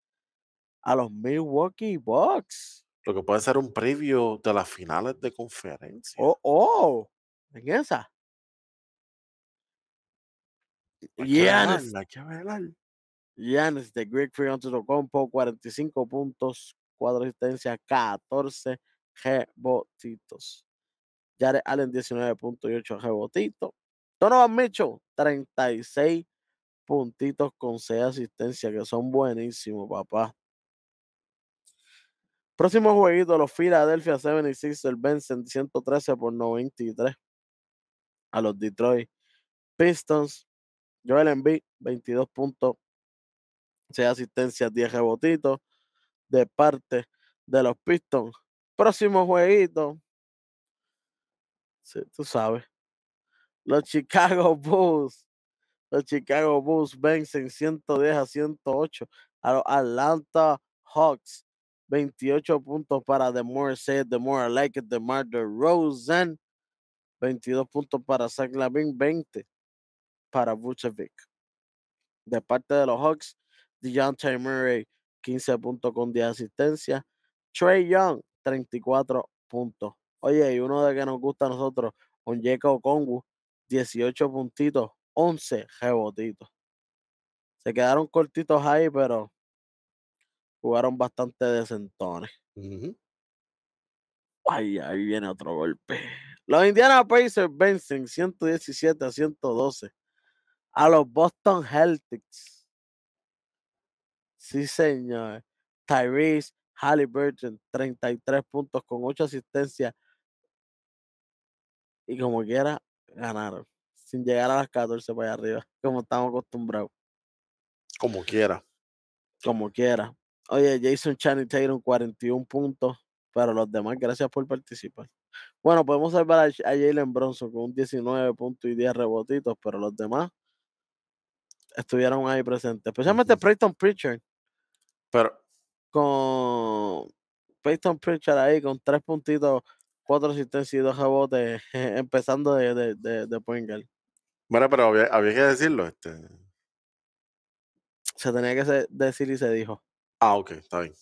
Speaker 1: a los Milwaukee Bucks
Speaker 2: lo que puede ser un previo de las finales de conferencia.
Speaker 1: Oh, oh, en esa. Yannis. Yannis de Greek Free Compo, 45 puntos, 4 asistencias, 14 rebotitos. Jared Allen, 19.8 rebotitos. Donovan micho 36 puntitos con 6 asistencias, que son buenísimos, papá. Próximo jueguito, los Philadelphia 76ers vencen 113 por 93 a los Detroit Pistons. Joel Embiid, 22 puntos, 6 asistencias, 10 rebotitos de parte de los Pistons. Próximo jueguito, sí, tú sabes, los Chicago Bulls. Los Chicago Bulls vencen 110 a 108 a los Atlanta Hawks. 28 puntos para The More I The More I Like It, The More The Rosen. 22 puntos para Zach Lavin, 20 para Vucevic. De parte de los Hawks, DeJounte Murray, 15 puntos con 10 asistencias. Trey Young, 34 puntos. Oye, y uno de que nos gusta a nosotros, Onyeka kongu 18 puntitos, 11 rebotitos. Se quedaron cortitos ahí, pero jugaron bastante decentones. Ay, ahí viene otro golpe. Los Indiana Pacers vencen 117 a 112 a los Boston Celtics. Sí, señor. Tyrese Halliburton, 33 puntos con 8 asistencias. Y como quiera, ganaron. Sin llegar a las 14 para allá arriba, como estamos acostumbrados. Como quiera. Como quiera. Oye, Jason Channing Tatum, 41 puntos, pero los demás, gracias por participar. Bueno, podemos salvar a, Jalen Bronson con un 19 puntos y 10 rebotitos, pero los demás estuvieron ahí presentes. Especialmente sí. Preston Pritchard. Pero. Con Preston Pritchard ahí con 3 puntitos, 4 asistencias y 2 rebotes, empezando de, de, de,
Speaker 2: Bueno, pero había, había, que decirlo. Este.
Speaker 1: Se tenía que decir y se dijo.
Speaker 2: Ah, ok, está bien.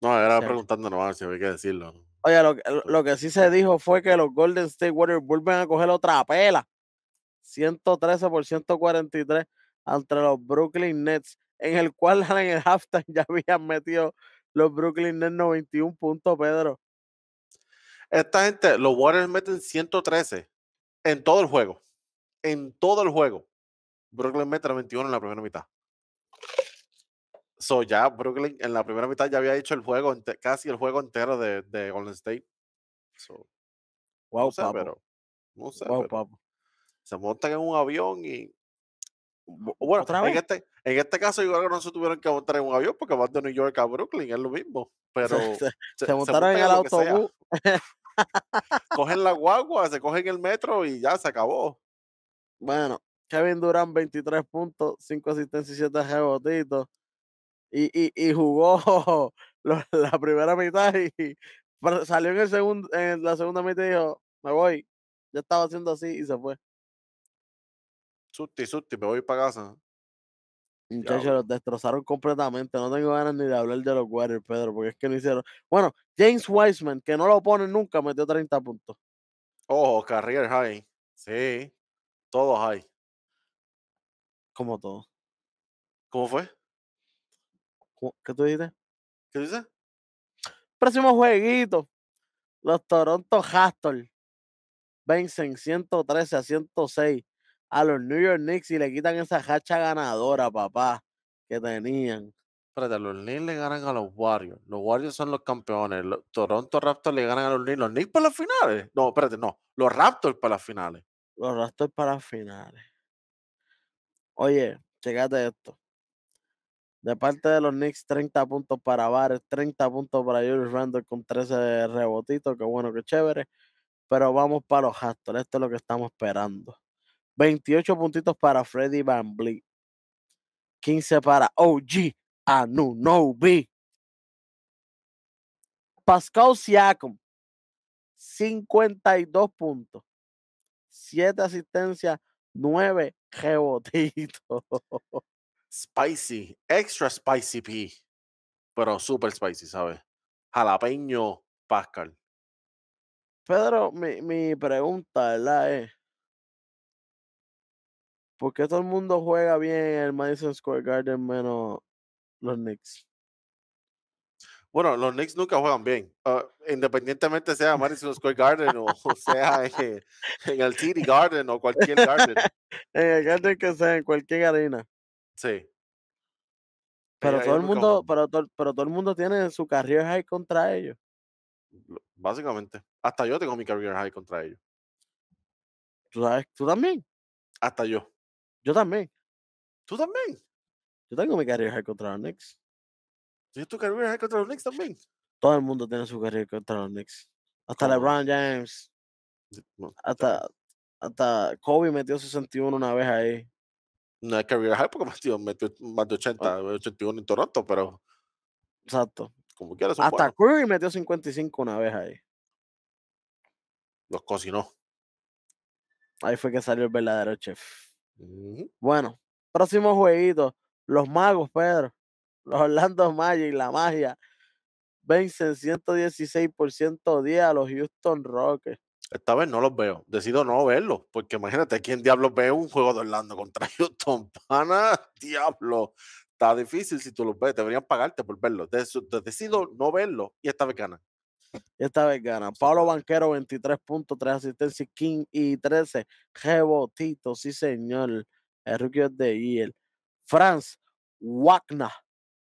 Speaker 2: No, era preguntando nomás si había que decirlo.
Speaker 1: Oye, lo, que sí se dijo fue que los Golden State Warriors vuelven a coger otra pela. 113 por 143 entre los Brooklyn Nets, en el cual en el halftime ya habían metido
Speaker 2: los Brooklyn Nets
Speaker 1: 91 puntos, Pedro.
Speaker 2: Esta gente, los Warriors meten 113 en todo el juego. En todo el juego. Brooklyn mete 21 en la primera mitad. So ya Brooklyn en la primera mitad ya había hecho el juego, casi el juego entero de, de Golden State. So, wow, no pero no sé, Se montan en un avión y bueno, En, este, en este caso igual que no se tuvieron que montar en un avión porque van de New York a Brooklyn, es lo mismo. Pero se, montaron en el autobús. cogen la guagua, se cogen el metro y ya se acabó.
Speaker 1: Bueno, Kevin duran 23 puntos, 5 asistencias y 7 rebotitos y, y, jugó la primera mitad y, salió en, el segundo, en la segunda mitad y
Speaker 2: dijo, me voy. ya estaba haciendo así y se fue. Susti, susti, me voy para casa.
Speaker 1: Muchachos, los destrozaron completamente. No tengo ganas ni de hablar de los Warriors, Pedro, porque es que no hicieron. Bueno, James Wiseman, que no lo ponen nunca, metió 30 puntos.
Speaker 2: Ojo, oh, high. Sí, todos high. Como todo. ¿Cómo fue?
Speaker 1: ¿Qué tú dices? ¿Qué dices? Próximo jueguito. Los Toronto Raptors vencen 113 a 106 a los New York Knicks y le quitan esa hacha ganadora, papá, que tenían.
Speaker 2: Espérate, los Knicks le ganan a los Warriors. Los Warriors son los campeones. Los Toronto Raptors le ganan a los Knicks. Los Knicks para las finales. No, espérate, no. Los Raptors para las finales.
Speaker 1: Los Raptors para las finales. Oye, checate esto. De parte de los Knicks, 30 puntos para Vares, 30 puntos para Julius Randle con 13 rebotitos. Qué bueno, qué chévere. Pero vamos para los Astros. Esto es lo que estamos esperando. 28 puntitos para Freddy Van Blee. 15 para OG Anunobi. Pascal Siakam, 52 puntos, 7 asistencias, 9 rebotitos.
Speaker 2: spicy, extra spicy pea, pero super spicy, ¿sabes? Jalapeño Pascal.
Speaker 1: Pedro, mi, mi pregunta, ¿verdad? Es, ¿por qué todo el mundo juega bien en el Madison Square Garden menos los Knicks?
Speaker 2: Bueno, los Knicks nunca juegan bien, ah, independientemente sea Madison Square Garden o, sea en, el City Garden o cualquier garden. en el garden que sea, en cualquier arena. Sí.
Speaker 1: Pero, todo el mundo, pero, pero, todo el mundo tiene su career high contra ellos.
Speaker 2: Básicamente. Hasta yo tengo mi career high contra ellos. ¿Tú sabes? ¿Tú también? Hasta yo. Yo
Speaker 1: también. ¿Tú también? Yo tengo mi career high contra los Knicks.
Speaker 2: ¿Tienes tu career high contra los Knicks también?
Speaker 1: Todo el mundo tiene su career contra los Knicks. Hasta LeBron James.
Speaker 2: hasta, hasta Kobe metió 61 una vez ahí no hay career high porque metió, metió más de 80, 81 en Toronto, pero. Exacto. Como quieras. Hasta
Speaker 1: Curry metió 55 una vez ahí. Los cocinó. Ahí fue que salió el verdadero chef. Bueno, próximo jueguito. Los magos, Pedro. Los Orlando Magic, la magia. Vencen 116 por 110 a los Houston Rockets.
Speaker 2: Esta vez no los veo. Decido no verlos, porque imagínate quién diablos ve un juego de Orlando contra Houston. Pana, diablo. Está difícil si tú los ves. Deberían pagarte por verlos. Decido no verlo y esta vez gana.
Speaker 1: esta vez gana. Pablo Banquero, 23.3. puntos, asistencias King y 13 rebotitos. Sí, señor. El rookie de iel Franz Wagner,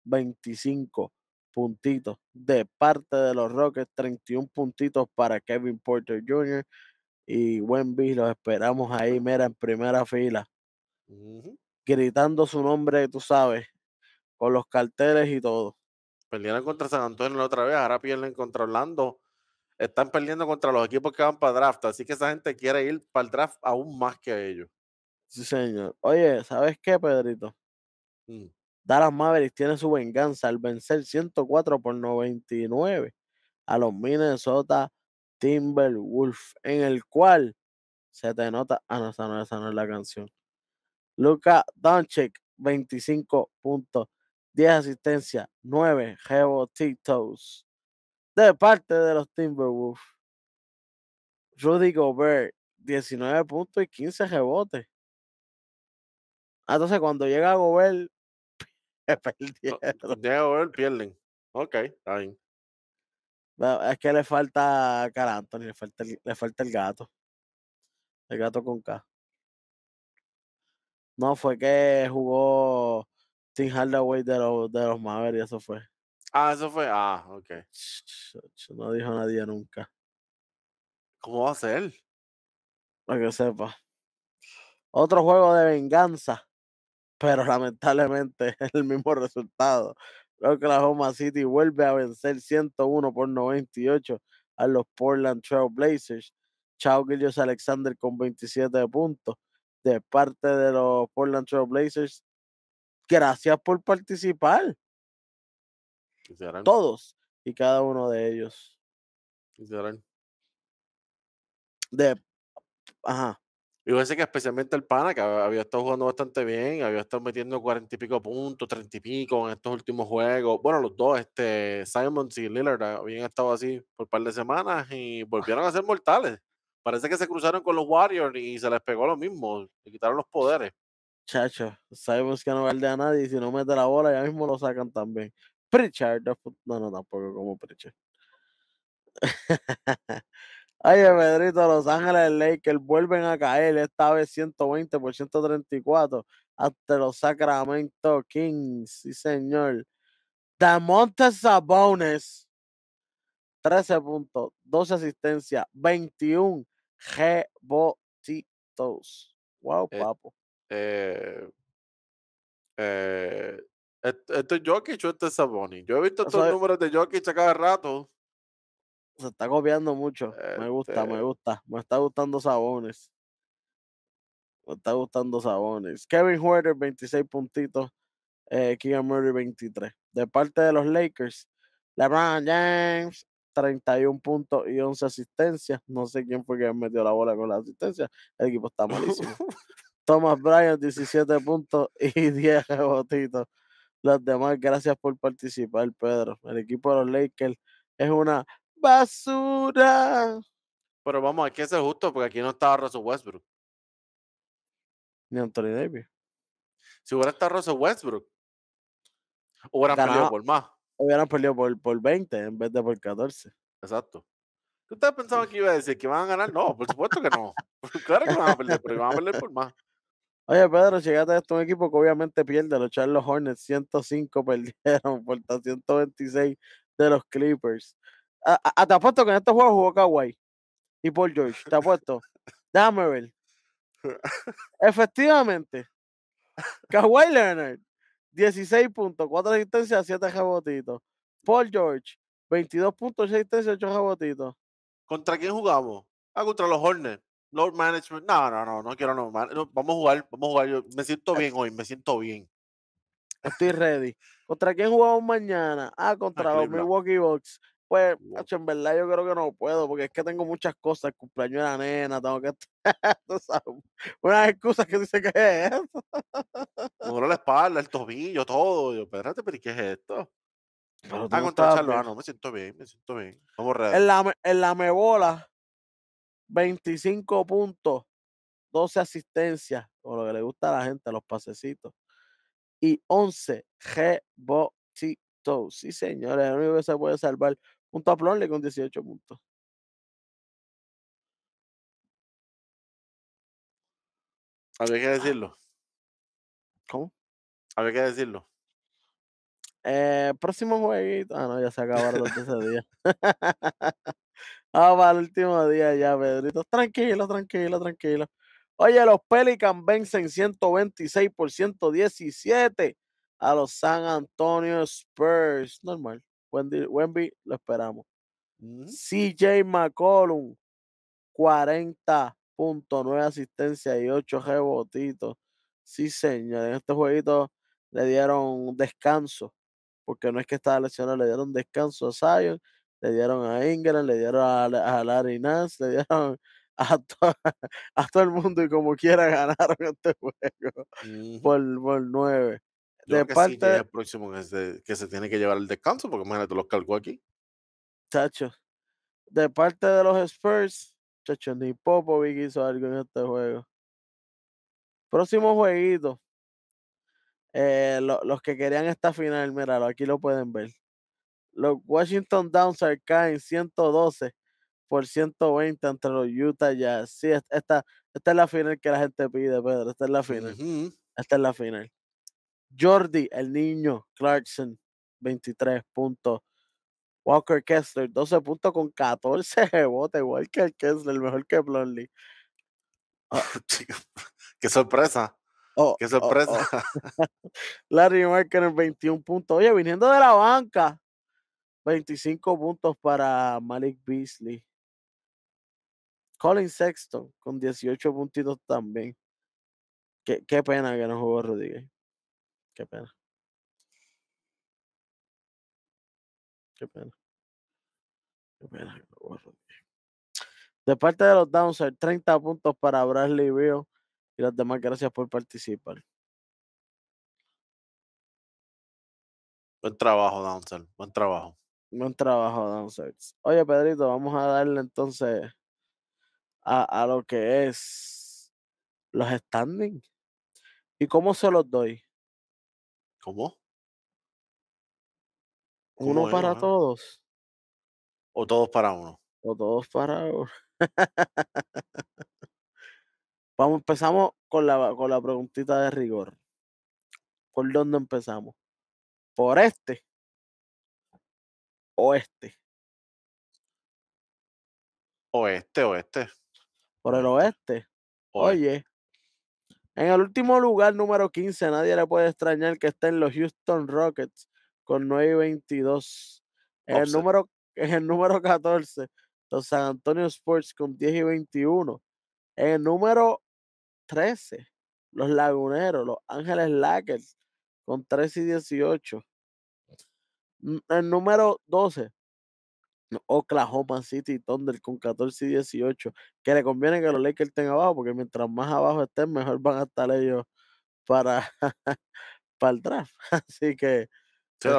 Speaker 1: 25 puntitos de parte de los Rockets, 31 puntitos para Kevin Porter Jr. y Wemby. Los esperamos ahí, mira, en primera fila, gritando su nombre, tú sabes, con los carteles y todo.
Speaker 2: Perdieron contra San Antonio la otra vez, ahora pierden contra Orlando. Están perdiendo contra los equipos que van para draft, así que esa gente quiere ir para el draft aún más que ellos.
Speaker 1: Sí, señor. Oye, ¿sabes qué, Pedrito? Mm. Dallas Mavericks tiene su venganza al vencer 104 por 99 a los Minnesota Timberwolves, en el cual se denota nota. Ah, no, esa no, es la canción. Luka Doncic, 25 puntos, 10 asistencias, 9 rebotitos. De parte de los Timberwolves, Rudy Gobert, 19 puntos y 15 rebotes. Ah, entonces, cuando llega Gobert, perdieron. está bien. Es que le falta a Car Anthony, le falta, el, le falta el gato. El gato con K. No, fue que jugó Tim Hardaway de los, de los Mavericks, eso fue.
Speaker 2: Ah, eso fue. Ah, ok. No dijo nadie nunca. ¿Cómo va a ser?
Speaker 1: Para que sepa. Otro juego de venganza pero lamentablemente es el mismo resultado. que la Oklahoma City vuelve a vencer 101 por 98 a los Portland Trail Blazers. Chao Gillius Alexander con 27 puntos de parte de los Portland Trail Blazers. Gracias por participar.
Speaker 2: Todos y cada uno de ellos.
Speaker 1: De, ajá.
Speaker 2: Y yo que especialmente el Pana, que había estado jugando bastante bien, había estado metiendo cuarenta y pico puntos, treinta y pico en estos últimos juegos. Bueno, los dos, este, Simons y Lillard, ah, habían estado así por un par de semanas y volvieron a ser mortales. Parece que se cruzaron con los Warriors y se les pegó lo mismo, le quitaron los poderes.
Speaker 1: Chacho, Simons que no vale a nadie, si no mete la bola, ya mismo lo sacan también. Pritchard, no, no, tampoco como Pritchard. Ay, Pedrito, Los Ángeles Lakers vuelven a caer, esta vez 120 por 134 ante los Sacramento Kings. Sí, señor. monte Sabones, 13 puntos, 12 asistencias, 21
Speaker 2: rebotitos. Wow, eh, papo. Eh, eh esto, es Jokic o este es Saboni. Yo he visto estos números de Jokic a cada rato
Speaker 1: se está copiando mucho. Me gusta, me este gusta. Me está gustando Sabones. Me está gustando Sabones. Kevin Huerter, 26 puntitos. Eh, Murray, 23. De parte de los Lakers, LeBron James, 31 puntos y 11 asistencias. No sé quién fue que metió la bola con la asistencia. El equipo está malísimo. Thomas Bryant, 17 puntos y 10 rebotitos. Los demás, gracias por participar, Pedro. El equipo de los Lakers es una
Speaker 2: basura. Pero vamos, hay que ser justo porque aquí no estaba Russell Westbrook.
Speaker 1: Ni Anthony Davis.
Speaker 2: Si hubiera estado Russell Westbrook, hubieran perdido por más.
Speaker 1: Hubieran perdido por, por 20 en vez de por 14. Exacto.
Speaker 2: ¿Qué ustedes pensaban que iba a decir? ¿Que van a ganar? No, por supuesto que no. claro que van a perder, pero van a perder por más.
Speaker 1: Oye, Pedro, llegaste a este un equipo que obviamente pierde. Los Charles Hornets 105 perdieron por 126 de los Clippers. A, te apuesto que en estos juegos jugó Kawhi y Paul George. Te apuesto. Déjame ver. Efectivamente, Kawhi Leonard, 16 puntos, 4 asistencias, 7 jabotitos. Paul George, 22 puntos, 6 asistencias, 8 jabotitos.
Speaker 2: ¿Contra quién jugamos? Ah, contra los Hornets. Lord management. No, no, no, no quiero no, Vamos a jugar, vamos a jugar. Yo me siento eh. bien hoy, me siento bien.
Speaker 1: Estoy ready. ¿Contra quién jugamos mañana? Ah, contra los Milwaukee Bucks pues, en verdad yo creo que no puedo, porque es que tengo muchas cosas, cumpleaños
Speaker 2: de la nena, tengo que...
Speaker 1: unas excusas que dice que es esto.
Speaker 2: la espalda, el tobillo, todo. espérate, pero ¿qué es esto? Ah, ah, me siento bien, me siento bien. En
Speaker 1: la, en la mebola, 25 puntos, 12 asistencias, o lo que le gusta a la gente, los pasecitos. Y 11 rebotitos. Sí, señores, el único que se puede salvar un a Plonley con 18 puntos.
Speaker 2: ver ah. que decirlo. ¿Cómo? ver que decirlo.
Speaker 1: próximo jueguito. Ah, no, ya se acabaron los 13 días. ah, para el último día ya, Pedrito. Tranquilo, tranquilo, tranquilo. Oye, los Pelicans vencen 126 por 117 a los San Antonio Spurs. Normal. Wendy, Wemby, lo esperamos. Mm. CJ McCollum, 40.9 asistencia y 8 rebotitos. Sí, señor. En este jueguito le dieron descanso, porque no es que estaba lesionado, le dieron descanso a Zion, le dieron a Ingram, le dieron a, Larry Nance, le dieron a, todo el mundo y como quiera ganaron este juego por, por 9
Speaker 2: de parte. próximo que se, tiene que llevar el descanso, porque imagínate, los cargó aquí.
Speaker 1: Chacho. De parte de los Spurs, chacho, ni Popovic hizo algo en este juego. Próximo jueguito. Eh, los que querían esta final, míralo, aquí lo pueden ver. Los Washington Downs caen 112 por 120 entre los Utah Jazz. Sí, esta, esta es la final que la gente pide, Pedro. Esta es la final. Esta es la final. Jordi, el niño, Clarkson, 23 puntos. Walker Kessler, 12 puntos con 14 rebotes. Walker Kessler, mejor que Blondie.
Speaker 2: Ah. Qué sorpresa. Oh, qué oh, oh. sorpresa.
Speaker 1: Larry Marker, 21 puntos. Oye, viniendo de la banca, 25 puntos para Malik Beasley. Colin Sexton con 18 puntitos también. Qué, qué pena que no jugó Rodríguez. Qué pena. Qué pena. Qué pena De parte de los Downsers 30 puntos para Bradley bio y las demás gracias por participar.
Speaker 2: Buen trabajo, Downsers Buen trabajo.
Speaker 1: Buen trabajo, Downsers. Oye, Pedrito, vamos a darle entonces a, a lo que es los standings. ¿Y cómo se los doy? ¿Cómo? ¿Uno para todos?
Speaker 2: ¿O todos para uno? O todos para uno.
Speaker 1: Vamos, empezamos con la, con la preguntita de rigor. ¿Por dónde empezamos? ¿Por este? ¿O este?
Speaker 2: Oeste, oeste.
Speaker 1: Por el este. oeste. Este. Oye, en el último lugar, número 15, nadie le puede extrañar que estén los Houston Rockets con 9 y 22. En el, número, el número 14, los San Antonio Sports con 10 y 21. En el número 13, los Laguneros, los Ángeles Lakers con 13 y 18. Mm, en el número 12, Oklahoma City Thunder con 14 y 18, que le conviene que los Lakers estén abajo, porque mientras más abajo estén, mejor van a estar ellos para, para el draft. Así que
Speaker 2: pues,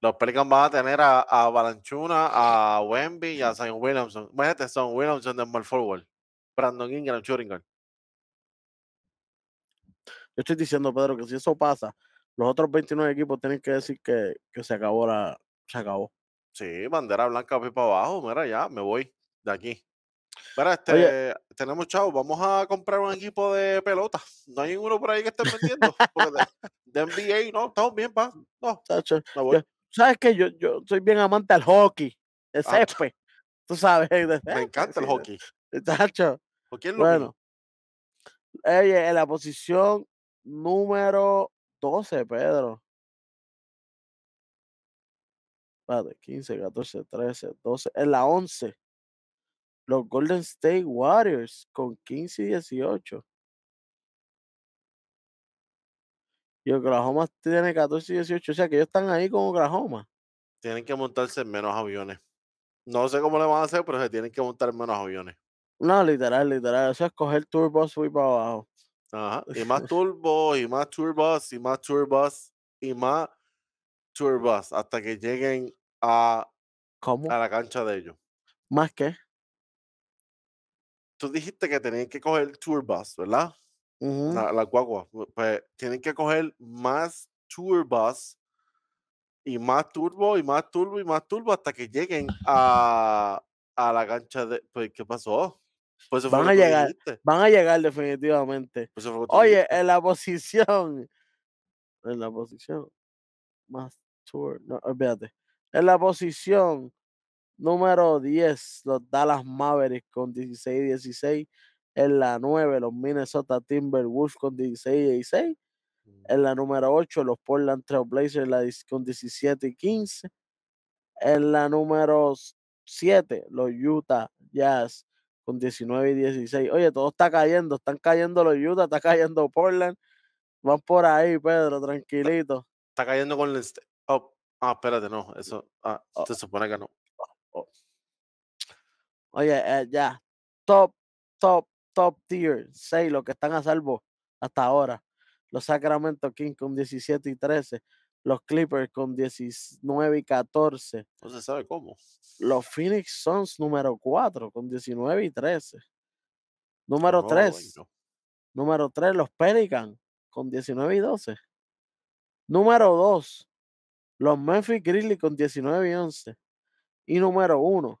Speaker 2: los Pelicans van a tener a, a Balanchuna, a Wemby y a Zion Williamson. Imagínate, este son Williamson de Small Forward, Brandon Ingram, Churingan.
Speaker 1: Yo estoy diciendo, Pedro, que si eso pasa, los otros 29 equipos tienen que decir que, que se acabó la, se
Speaker 2: acabó. Sí, bandera blanca para abajo. Mira, ya me voy de aquí. Mira, este, tenemos chao. Vamos a comprar un equipo de pelota. No hay ninguno por ahí que esté vendiendo. de, NBA, no, estamos bien, pa. No,
Speaker 1: me
Speaker 2: ¿Sabes qué? Yo, yo
Speaker 1: soy bien amante al hockey, el ah, césped. Tú sabes. me encanta el hockey. quién Lo bueno. Oye, en la posición número 12, Pedro. Vale, 15, 14, 13, 12. es la 11, los Golden State Warriors con 15 y 18. Y Oklahoma tiene 14 y 18. O sea que ellos están ahí con Oklahoma.
Speaker 2: Tienen que montarse menos aviones. No sé cómo le van a hacer, pero se tienen que montar menos aviones. No, literal, literal. Eso es coger turbos, y para abajo. Ajá. Y más turbos, y más turbos, y más turbos, y más tour bus hasta que lleguen a, ¿Cómo? a la cancha de ellos. ¿Más qué? Tú dijiste que tenían que coger tour bus, ¿verdad? la, guagua. Pues tienen que coger más tour bus y más turbo y más turbo y más turbo hasta que lleguen a, a la cancha de... Pues, ¿Qué pasó? Pues, van a llegar,
Speaker 1: van a llegar definitivamente.
Speaker 2: Pues, Oye,
Speaker 1: en la posición, en la posición más en la posición número 10, los Dallas Mavericks con 16 y 16. En la 9, los Minnesota Timberwolves con 16 y 16. Mm. En la número 8, los Portland Trail con 17 y 15. En la número 7, los Utah Jazz con 19 y 16. Oye, todo está cayendo, están cayendo los Utah, está cayendo Portland. Van por ahí, Pedro, tranquilito.
Speaker 2: Está cayendo con el Ah, espérate, no, eso. Ah, se supone que no.
Speaker 1: Oye, eh, ya. Top, top, top tier. 6, los que están a salvo hasta ahora. Los Sacramento Kings con 17 y 13. Los Clippers con 19 y 14.
Speaker 2: No se sabe cómo.
Speaker 1: Los Phoenix Suns número 4 con 19 y 13. Número 3. Número 3, los Pelicans con 19 y 12. Número 2, los Memphis Grizzlies con 19 y 11. Y número uno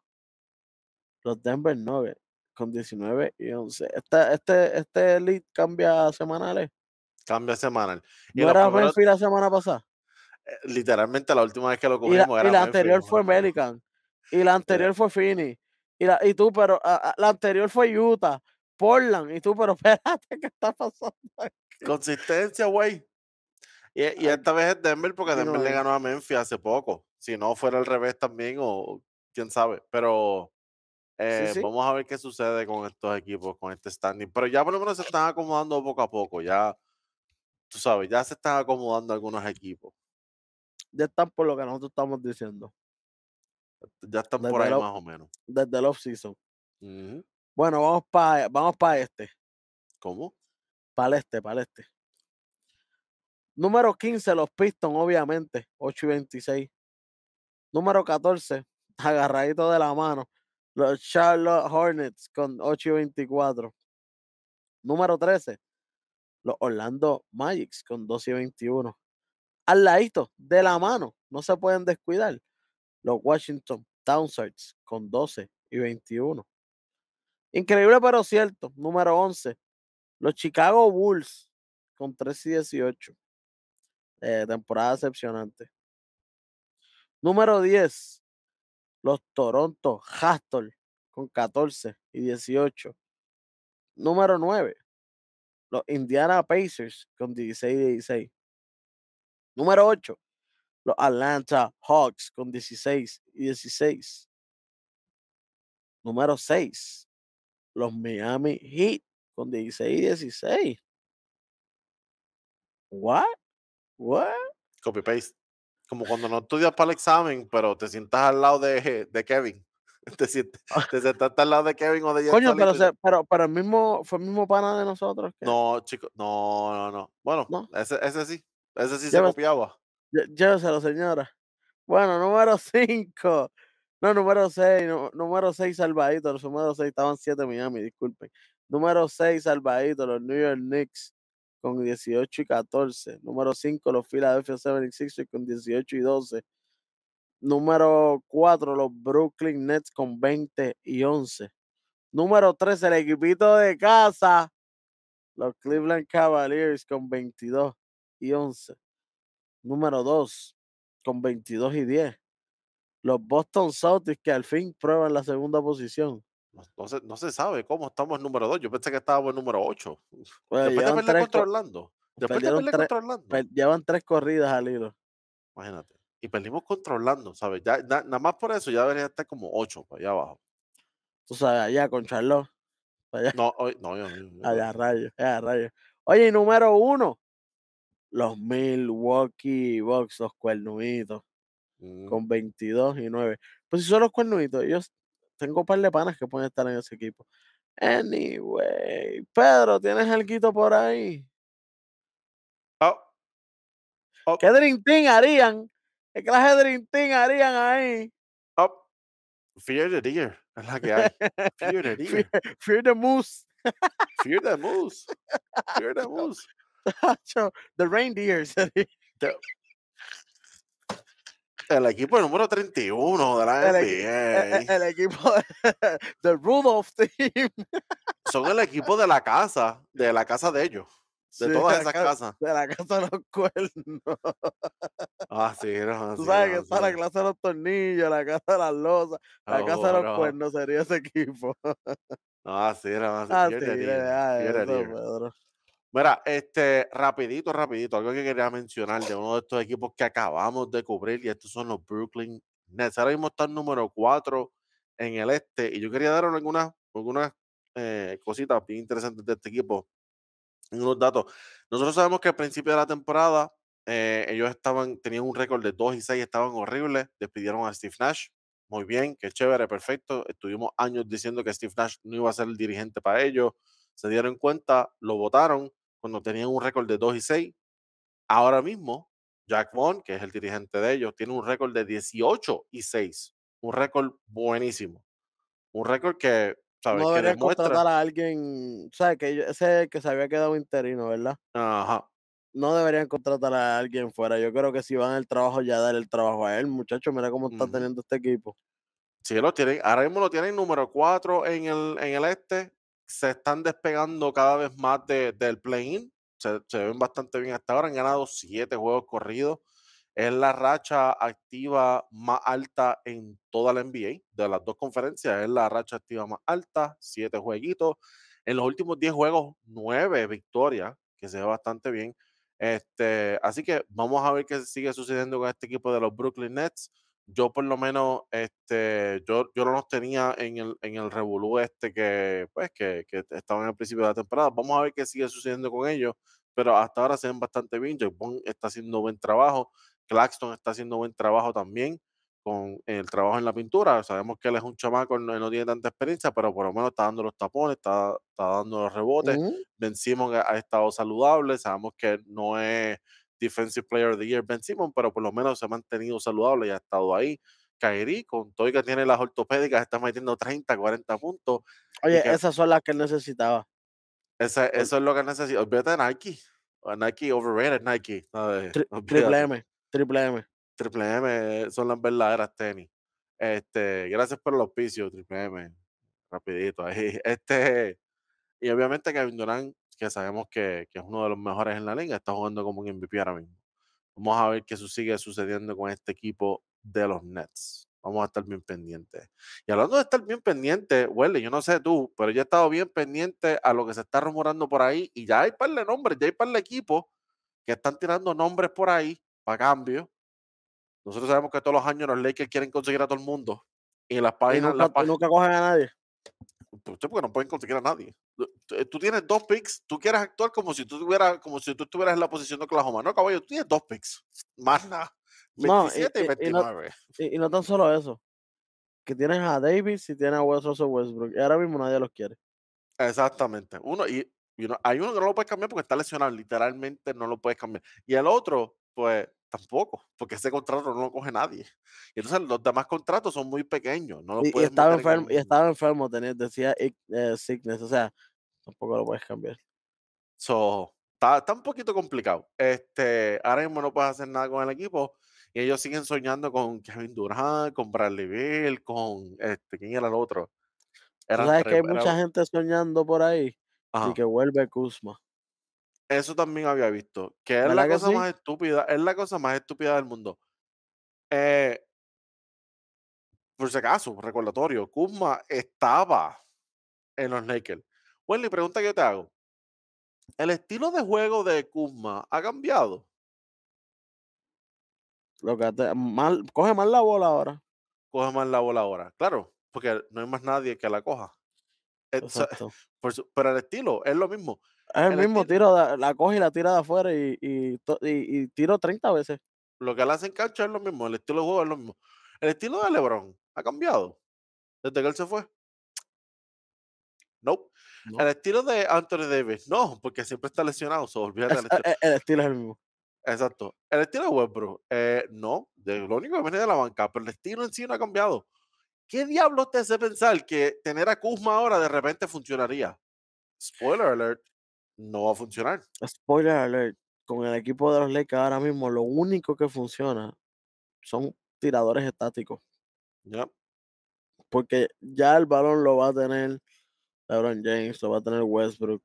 Speaker 1: los Denver Nuggets con 19 y 11. Este, este, este lead cambia semanales. ¿eh?
Speaker 2: Cambia semanal. ¿Y ¿No era Memphis
Speaker 1: la semana pasada?
Speaker 2: Eh, literalmente la última vez que lo cogimos la, era y la anterior
Speaker 1: fue American. Y la anterior fue Phoenix. Y, la, y tú, pero la anterior fue Utah, Portland. Y tú, pero espérate, ¿qué está pasando?
Speaker 2: Aquí? Consistencia, güey. Y, e, esta vez es Denver porque Denver le ganó a Memphis hace poco. Si no fuera al revés también, o quién sabe. Pero eh, vamos a ver qué sucede con estos equipos, con este standing. Pero ya por lo menos se están acomodando poco a poco. Ya, tú sabes, ya se están acomodando algunos equipos.
Speaker 1: Ya están por lo que nosotros estamos diciendo. Ya están por ahí más o menos. Desde el off-season. Bueno, vamos para vamos pa este. ¿Cómo? Para este, para este. Número 15, los Pistons, obviamente, 8 y 26. Número 14, agarradito de la mano, los Charlotte Hornets con 8 y 24. Número 13, los Orlando Magics con 12 y 21. Al ladito, de la mano, no se pueden descuidar, los Washington Townsards con 12 y 21. Increíble pero cierto, número 11, los Chicago Bulls con 3 y 18. Eh, temporada decepcionante. Número 10. Los Toronto Hustle con 14 y 18. Número 9. Los Indiana Pacers con 16 y 16. Número 8. Los Atlanta Hawks con 16 y 16. Número 6.
Speaker 2: Los Miami Heat con 16 y 16. What? ¿What? Copy paste. Como cuando no estudias para el examen, pero te sientas al lado de, de Kevin. Te, sientas, ah. te sentaste al lado de Kevin o de Coño, pero,
Speaker 1: pero, pero, mismo, fue el mismo pana de nosotros.
Speaker 2: No, chicos, no, no, no. Bueno, Ese, ese sí. Ese sí se copiaba.
Speaker 1: Lléveselo, señora. Bueno, número 5. No, número 6, no, número 6 Salvadito, los número 6 estaban 7 Miami, disculpen. Número 6 Salvadito, los New York Knicks con 18 y 14. Número 5, los Philadelphia 76ers con 18 y 12. Número 4, los Brooklyn Nets con 20 y 11. Número 3, el equipito de casa, los Cleveland Cavaliers con 22 y 11. Número 2, con 22 y 10. Los Boston Celtics que al fin prueban la segunda posición.
Speaker 2: No, no, se, sabe cómo estamos en número 2. Yo pensé que estábamos en número 8. Después de perder contra Orlando.
Speaker 1: Después de perder
Speaker 2: Llevan tres corridas al hilo. Imagínate. Y perdimos controlando. ¿sabes? nada más por eso ya debería estar como 8 para allá abajo. Tú sabes,
Speaker 1: allá con Charlotte.
Speaker 2: Allá. No, hoy, no, yo, yo, yo. Allá
Speaker 1: rayo, allá rayo. Oye, y número 1? los Milwaukee Bucks, los cuernuditos, mm. con 22 y 9. Pues si son los cuernuditos, ellos tengo un par de panas que pueden estar en ese equipo. Anyway, Pedro, ¿tienes el quito por ahí? Oh. oh. ¿Qué Dream harían? ¿Qué clase de Dream Team harían
Speaker 2: ahí? Oh. Fear the Deer, es la que hay. Fear the Deer. Fear, the Moose. fear the Moose. Fear the Moose. the Reindeer. El equipo número 31 de la El, e-,
Speaker 1: e-, equipo
Speaker 2: del Rudolph Team. Son el equipo de la casa, de la casa de ellos. De todas esas casas.
Speaker 1: De la casa de los cuernos.
Speaker 2: Ah, sí, Tú sabes que está la
Speaker 1: casa de los tornillos, la casa de las losas, la casa de los cuernos sería ese equipo.
Speaker 2: Ah, sí, ah, era más. Pedro. Mira, este, rapidito, rapidito, algo que quería mencionar de uno de estos equipos que acabamos de cubrir, y estos son los Brooklyn Nets. Ahora mismo están número cuatro en el este, y yo quería darles algunas, algunas eh, cositas bien interesantes de este equipo, unos datos. Nosotros sabemos que al principio de la temporada eh, ellos estaban, tenían un récord de 2 y 6, estaban horribles, despidieron a Steve Nash, muy bien, qué chévere, perfecto. Estuvimos años diciendo que Steve Nash no iba a ser el dirigente para ellos, se dieron cuenta, lo votaron cuando tenían un récord de 2 y 6. Ahora mismo, Jack Vaughn, que es el dirigente de ellos, tiene un récord de 18 y 6. Un récord buenísimo. Un récord que, ¿sabes? No deberían contratar
Speaker 1: a alguien, ¿sabes? Que ese que se había quedado interino, ¿verdad?
Speaker 2: Ajá. No
Speaker 1: deberían contratar a alguien fuera. Yo creo que si van al trabajo, ya dar el trabajo a él, muchacho. Mira cómo está teniendo este equipo.
Speaker 2: Sí, lo tienen. Ahora mismo lo tienen número 4 en el, en el este, se están despegando cada vez más del play-in. Se, ven bastante bien hasta ahora. Han ganado siete juegos corridos. Es la racha activa más alta en toda la NBA de las dos conferencias. Es la racha activa más alta, siete jueguitos. En los últimos diez juegos, nueve victorias, que se ve bastante bien. Este, así que vamos a ver qué sigue sucediendo con este equipo de los Brooklyn Nets yo por lo menos, este, yo, yo no los tenía en el, en el revolú este que, pues, que, que estaban principio de la temporada. Vamos a ver qué sigue sucediendo con ellos, pero hasta ahora se ven bastante bien. Jack está haciendo buen trabajo, Claxton está haciendo buen trabajo también con el trabajo en la pintura. Sabemos que él es un chamaco, no, no tiene tanta experiencia, pero por lo menos está dando los tapones, está, está dando los rebotes. vencimos ha estado saludable, sabemos que no es Defensive Player of the Year Ben Simon, pero por lo menos se ha mantenido saludable y ha estado ahí. Kairi, con todo y que tiene las ortopédicas, está metiendo 30, 40 puntos. Oye, esas son
Speaker 1: las que necesitaba.
Speaker 2: eso es lo que necesitaba. Olvídate de Nike. Nike overrated, Nike. triple M, triple M. Triple M son las verdaderas tenis. Este, gracias por el auspicio, Triple M. Rapidito ahí. Este, y obviamente que Durant que sabemos que, es uno de los mejores en la liga, está jugando como un MVP ahora mismo. Vamos a ver qué sigue sucediendo con este equipo de los Nets. Vamos a estar bien pendientes. Y hablando de estar bien pendiente, huele, yo no sé tú, pero yo he estado bien pendiente a lo que se está rumorando por ahí y ya hay par de nombres, ya hay par de equipos que están tirando nombres por ahí para cambio. Nosotros sabemos que todos los años los Lakers quieren conseguir a todo el mundo y las las páginas, nunca cogen a nadie. Pues porque no pueden conseguir a nadie. Eh, tú tienes dos picks, tú quieres actuar como si tú tuvieras, como si tú estuvieras en la posición de Oklahoma. No, caballo, tú tienes dos picks. Más nada. 27 y, 29.
Speaker 1: Y no, tan solo eso. Que tienes a Davis y tienes a Westbrook. Y ahora mismo nadie los quiere.
Speaker 2: Exactamente. Uno, y, hay uno que no lo puedes cambiar porque está lesionado. Literalmente no lo puedes cambiar. Y el otro, pues, tampoco, porque ese contrato no lo coge nadie. Y entonces los demás contratos son muy pequeños. No y, y, estaba enfermo,
Speaker 1: y, estaba enfermo, tenía, decía eh, eh, sickness, o sea, tampoco lo puedes cambiar.
Speaker 2: So, está, un poquito complicado. Este, ahora mismo no puedes hacer nada con el equipo. Y ellos siguen soñando con Kevin Durant, con Bradley Bill, con este, ¿quién era el otro? Era ¿Sabes que hay mucha
Speaker 1: gente soñando por ahí? así Y que vuelve Kuzma.
Speaker 2: Eso también había visto. Que es la cosa más estúpida, es la cosa más estúpida del mundo. Eh por si acaso, recordatorio, Kuzma estaba en los Lakers. y pregunta que yo te hago. ¿El estilo de juego de Kuzma ha cambiado?
Speaker 1: Lo que mal, coge más la bola ahora.
Speaker 2: Coge más la bola ahora, claro, porque no hay más nadie que la coja. pero el estilo es lo mismo. Es el mismo tiro, la, coge y la tira de afuera y, y, tiro 30 veces. Lo que le en cancha es lo mismo, el estilo de juego es lo mismo. El estilo de LeBron ha cambiado desde que él se fue. Nope. No. El estilo de Anthony Davis, no, porque siempre está lesionado, se olvídate e,
Speaker 1: El, estilo es el mismo.
Speaker 2: Exacto. El estilo de Westbrook, eh, no, de, lo único que viene de la banca, pero el estilo en sí no ha cambiado. ¿Qué diablos te hace pensar que tener a Kuzma ahora de repente funcionaría? Spoiler alert, no va a funcionar.
Speaker 1: Spoiler alert, con el equipo de los Lakers ahora mismo lo único que funciona son tiradores estáticos. Ya. Porque ya el balón lo va a tener LeBron James, lo va a tener Westbrook,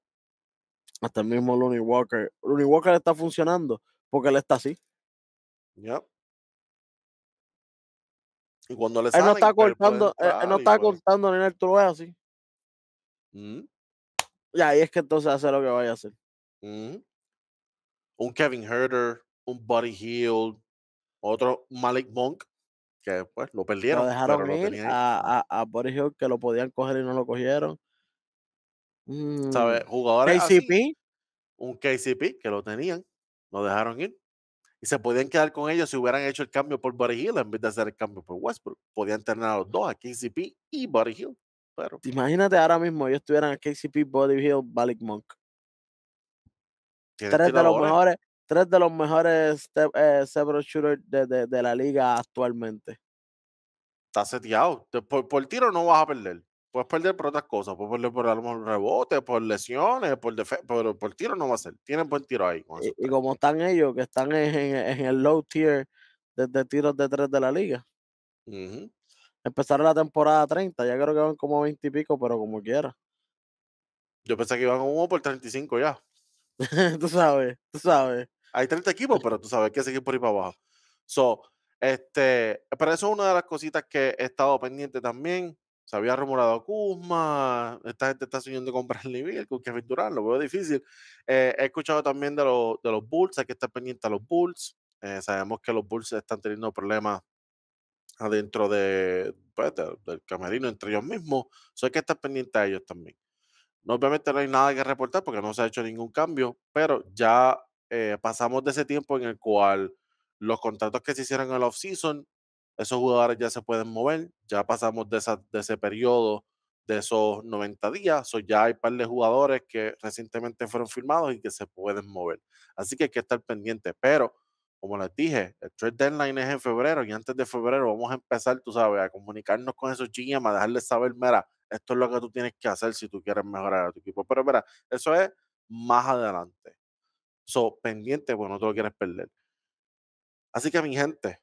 Speaker 1: hasta el mismo Looney Walker. Looney Walker está funcionando porque él está así. Ya. Y cuando le él no está pues, cortando, él, no está cortando ni en el así. Mm y ahí es que entonces hace lo que vaya a hacer.
Speaker 2: Mm. Un Kevin Herder, un Buddy Hill, otro Malik Monk, que pues lo perdieron. Lo dejaron ir
Speaker 1: a, a, Buddy Hill que lo podían coger y no lo cogieron. Mm. ¿Sabes? Jugadores. KCP.
Speaker 2: un KCP que lo tenían, lo dejaron ir. Y se podían quedar con ellos si hubieran hecho el cambio por Buddy Hill en vez de hacer el cambio por Westbrook. Podían tener a los dos, a KCP y Buddy Hill
Speaker 1: imagínate ahora mismo, ellos estuvieran en KCP, Body Hill, Balik Monk. Tres de los mejores, tres de los mejores eh, shooters de, de, la liga actualmente.
Speaker 2: Está seteado. Por, por, tiro no vas a perder. Puedes perder por otras cosas. Puedes perder por algunos rebotes, rebote, por lesiones, por, pero por, tiro no va a ser. Tienen buen tiro ahí. y, como están
Speaker 1: ellos, que están en, el low tier de, tiros de tres de la liga. mhm Empezaron la temporada 30, ya creo que van como 20 y pico, pero como quiera.
Speaker 2: Yo pensé que iban como por 35 ya.
Speaker 1: tú sabes,
Speaker 2: tú sabes. Hay 30 equipos, pero tú sabes que seguir por ir para abajo. So, este, pero eso es una de las cositas que he estado pendiente también. Se había rumorado a Kuzma, esta gente está soñando comprar el nivel con Kevin Durant, lo veo difícil. Eh, he escuchado también de, de los Bulls, hay que estar pendiente a los Bulls. Eh, sabemos que los Bulls están teniendo problemas adentro pues, de, del camerino entre ellos mismos. Eso hay que estar pendiente a ellos también. No, obviamente no hay nada que reportar porque no se ha hecho ningún cambio, pero ya eh, pasamos de ese tiempo en el cual los contratos que se hicieron en el off-season, esos jugadores ya se pueden mover, ya pasamos de, de ese periodo de esos 90 días, so ya hay un par de jugadores que recientemente fueron firmados y que se pueden mover. Así que hay que estar pendiente, pero como les dije, el trade deadline es en febrero y antes de febrero vamos a empezar, tú sabes, a comunicarnos con esos GM, a dejarles saber, mira, esto es lo que tú tienes que hacer si tú quieres mejorar a tu equipo. Pero mira, eso es más adelante. So, pendiente, pues no te lo quieres perder. Así que, mi gente,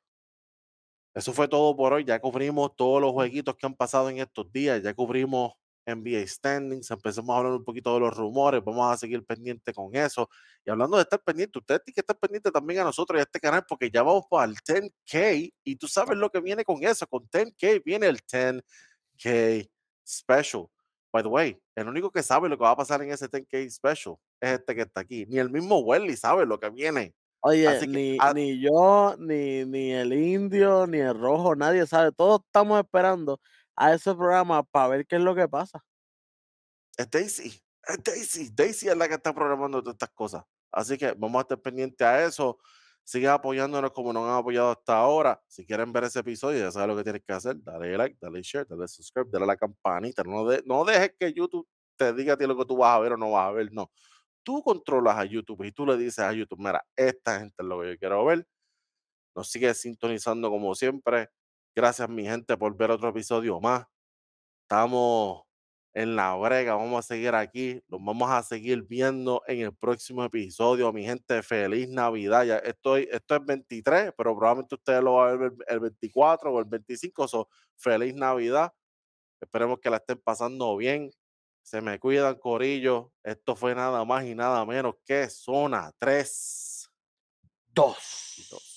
Speaker 2: eso fue todo por hoy. Ya cubrimos todos los jueguitos que han pasado en estos días. Ya cubrimos NBA standings, empezamos a hablar un poquito de los rumores, vamos a seguir pendiente con eso. Y hablando de estar pendiente, usted tiene que estar pendiente también a nosotros y a este canal porque ya vamos para el 10K y tú sabes lo que viene con eso, con 10K viene el 10K Special. By the way, el único que sabe lo que va a pasar en ese 10K Special es este que está aquí. Ni el mismo Welly sabe lo que viene. Oye,
Speaker 1: ni, ah ni, yo, ni, ni el indio, ni el rojo, nadie sabe. Todos estamos esperando a ese programa para ver qué es lo que pasa.
Speaker 2: Es Daisy, es Daisy, Daisy es la que está programando todas estas cosas. Así que vamos a estar pendientes a eso. Sigue apoyándonos como nos han apoyado hasta ahora. Si quieren ver ese episodio, ya saben lo que tienes que hacer. Dale like, dale share, dale subscribe, dale a la campanita. No, no dejes que YouTube te diga a ti lo que tú vas a ver o no vas a ver. No. Tú controlas a YouTube y tú le dices a YouTube, mira, esta gente es lo que yo quiero ver. Nos sigue sintonizando como siempre. Gracias, mi gente, por ver otro episodio más. Estamos en la brega, vamos a seguir aquí, los vamos a seguir viendo en el próximo episodio, mi gente, feliz Navidad. Ya estoy, esto es 23, pero probablemente ustedes lo van a ver el 24 o el 25, so, feliz Navidad. Esperemos que la estén pasando bien. Se me cuidan, Corillo. Esto fue nada más y nada menos que zona 3, 2.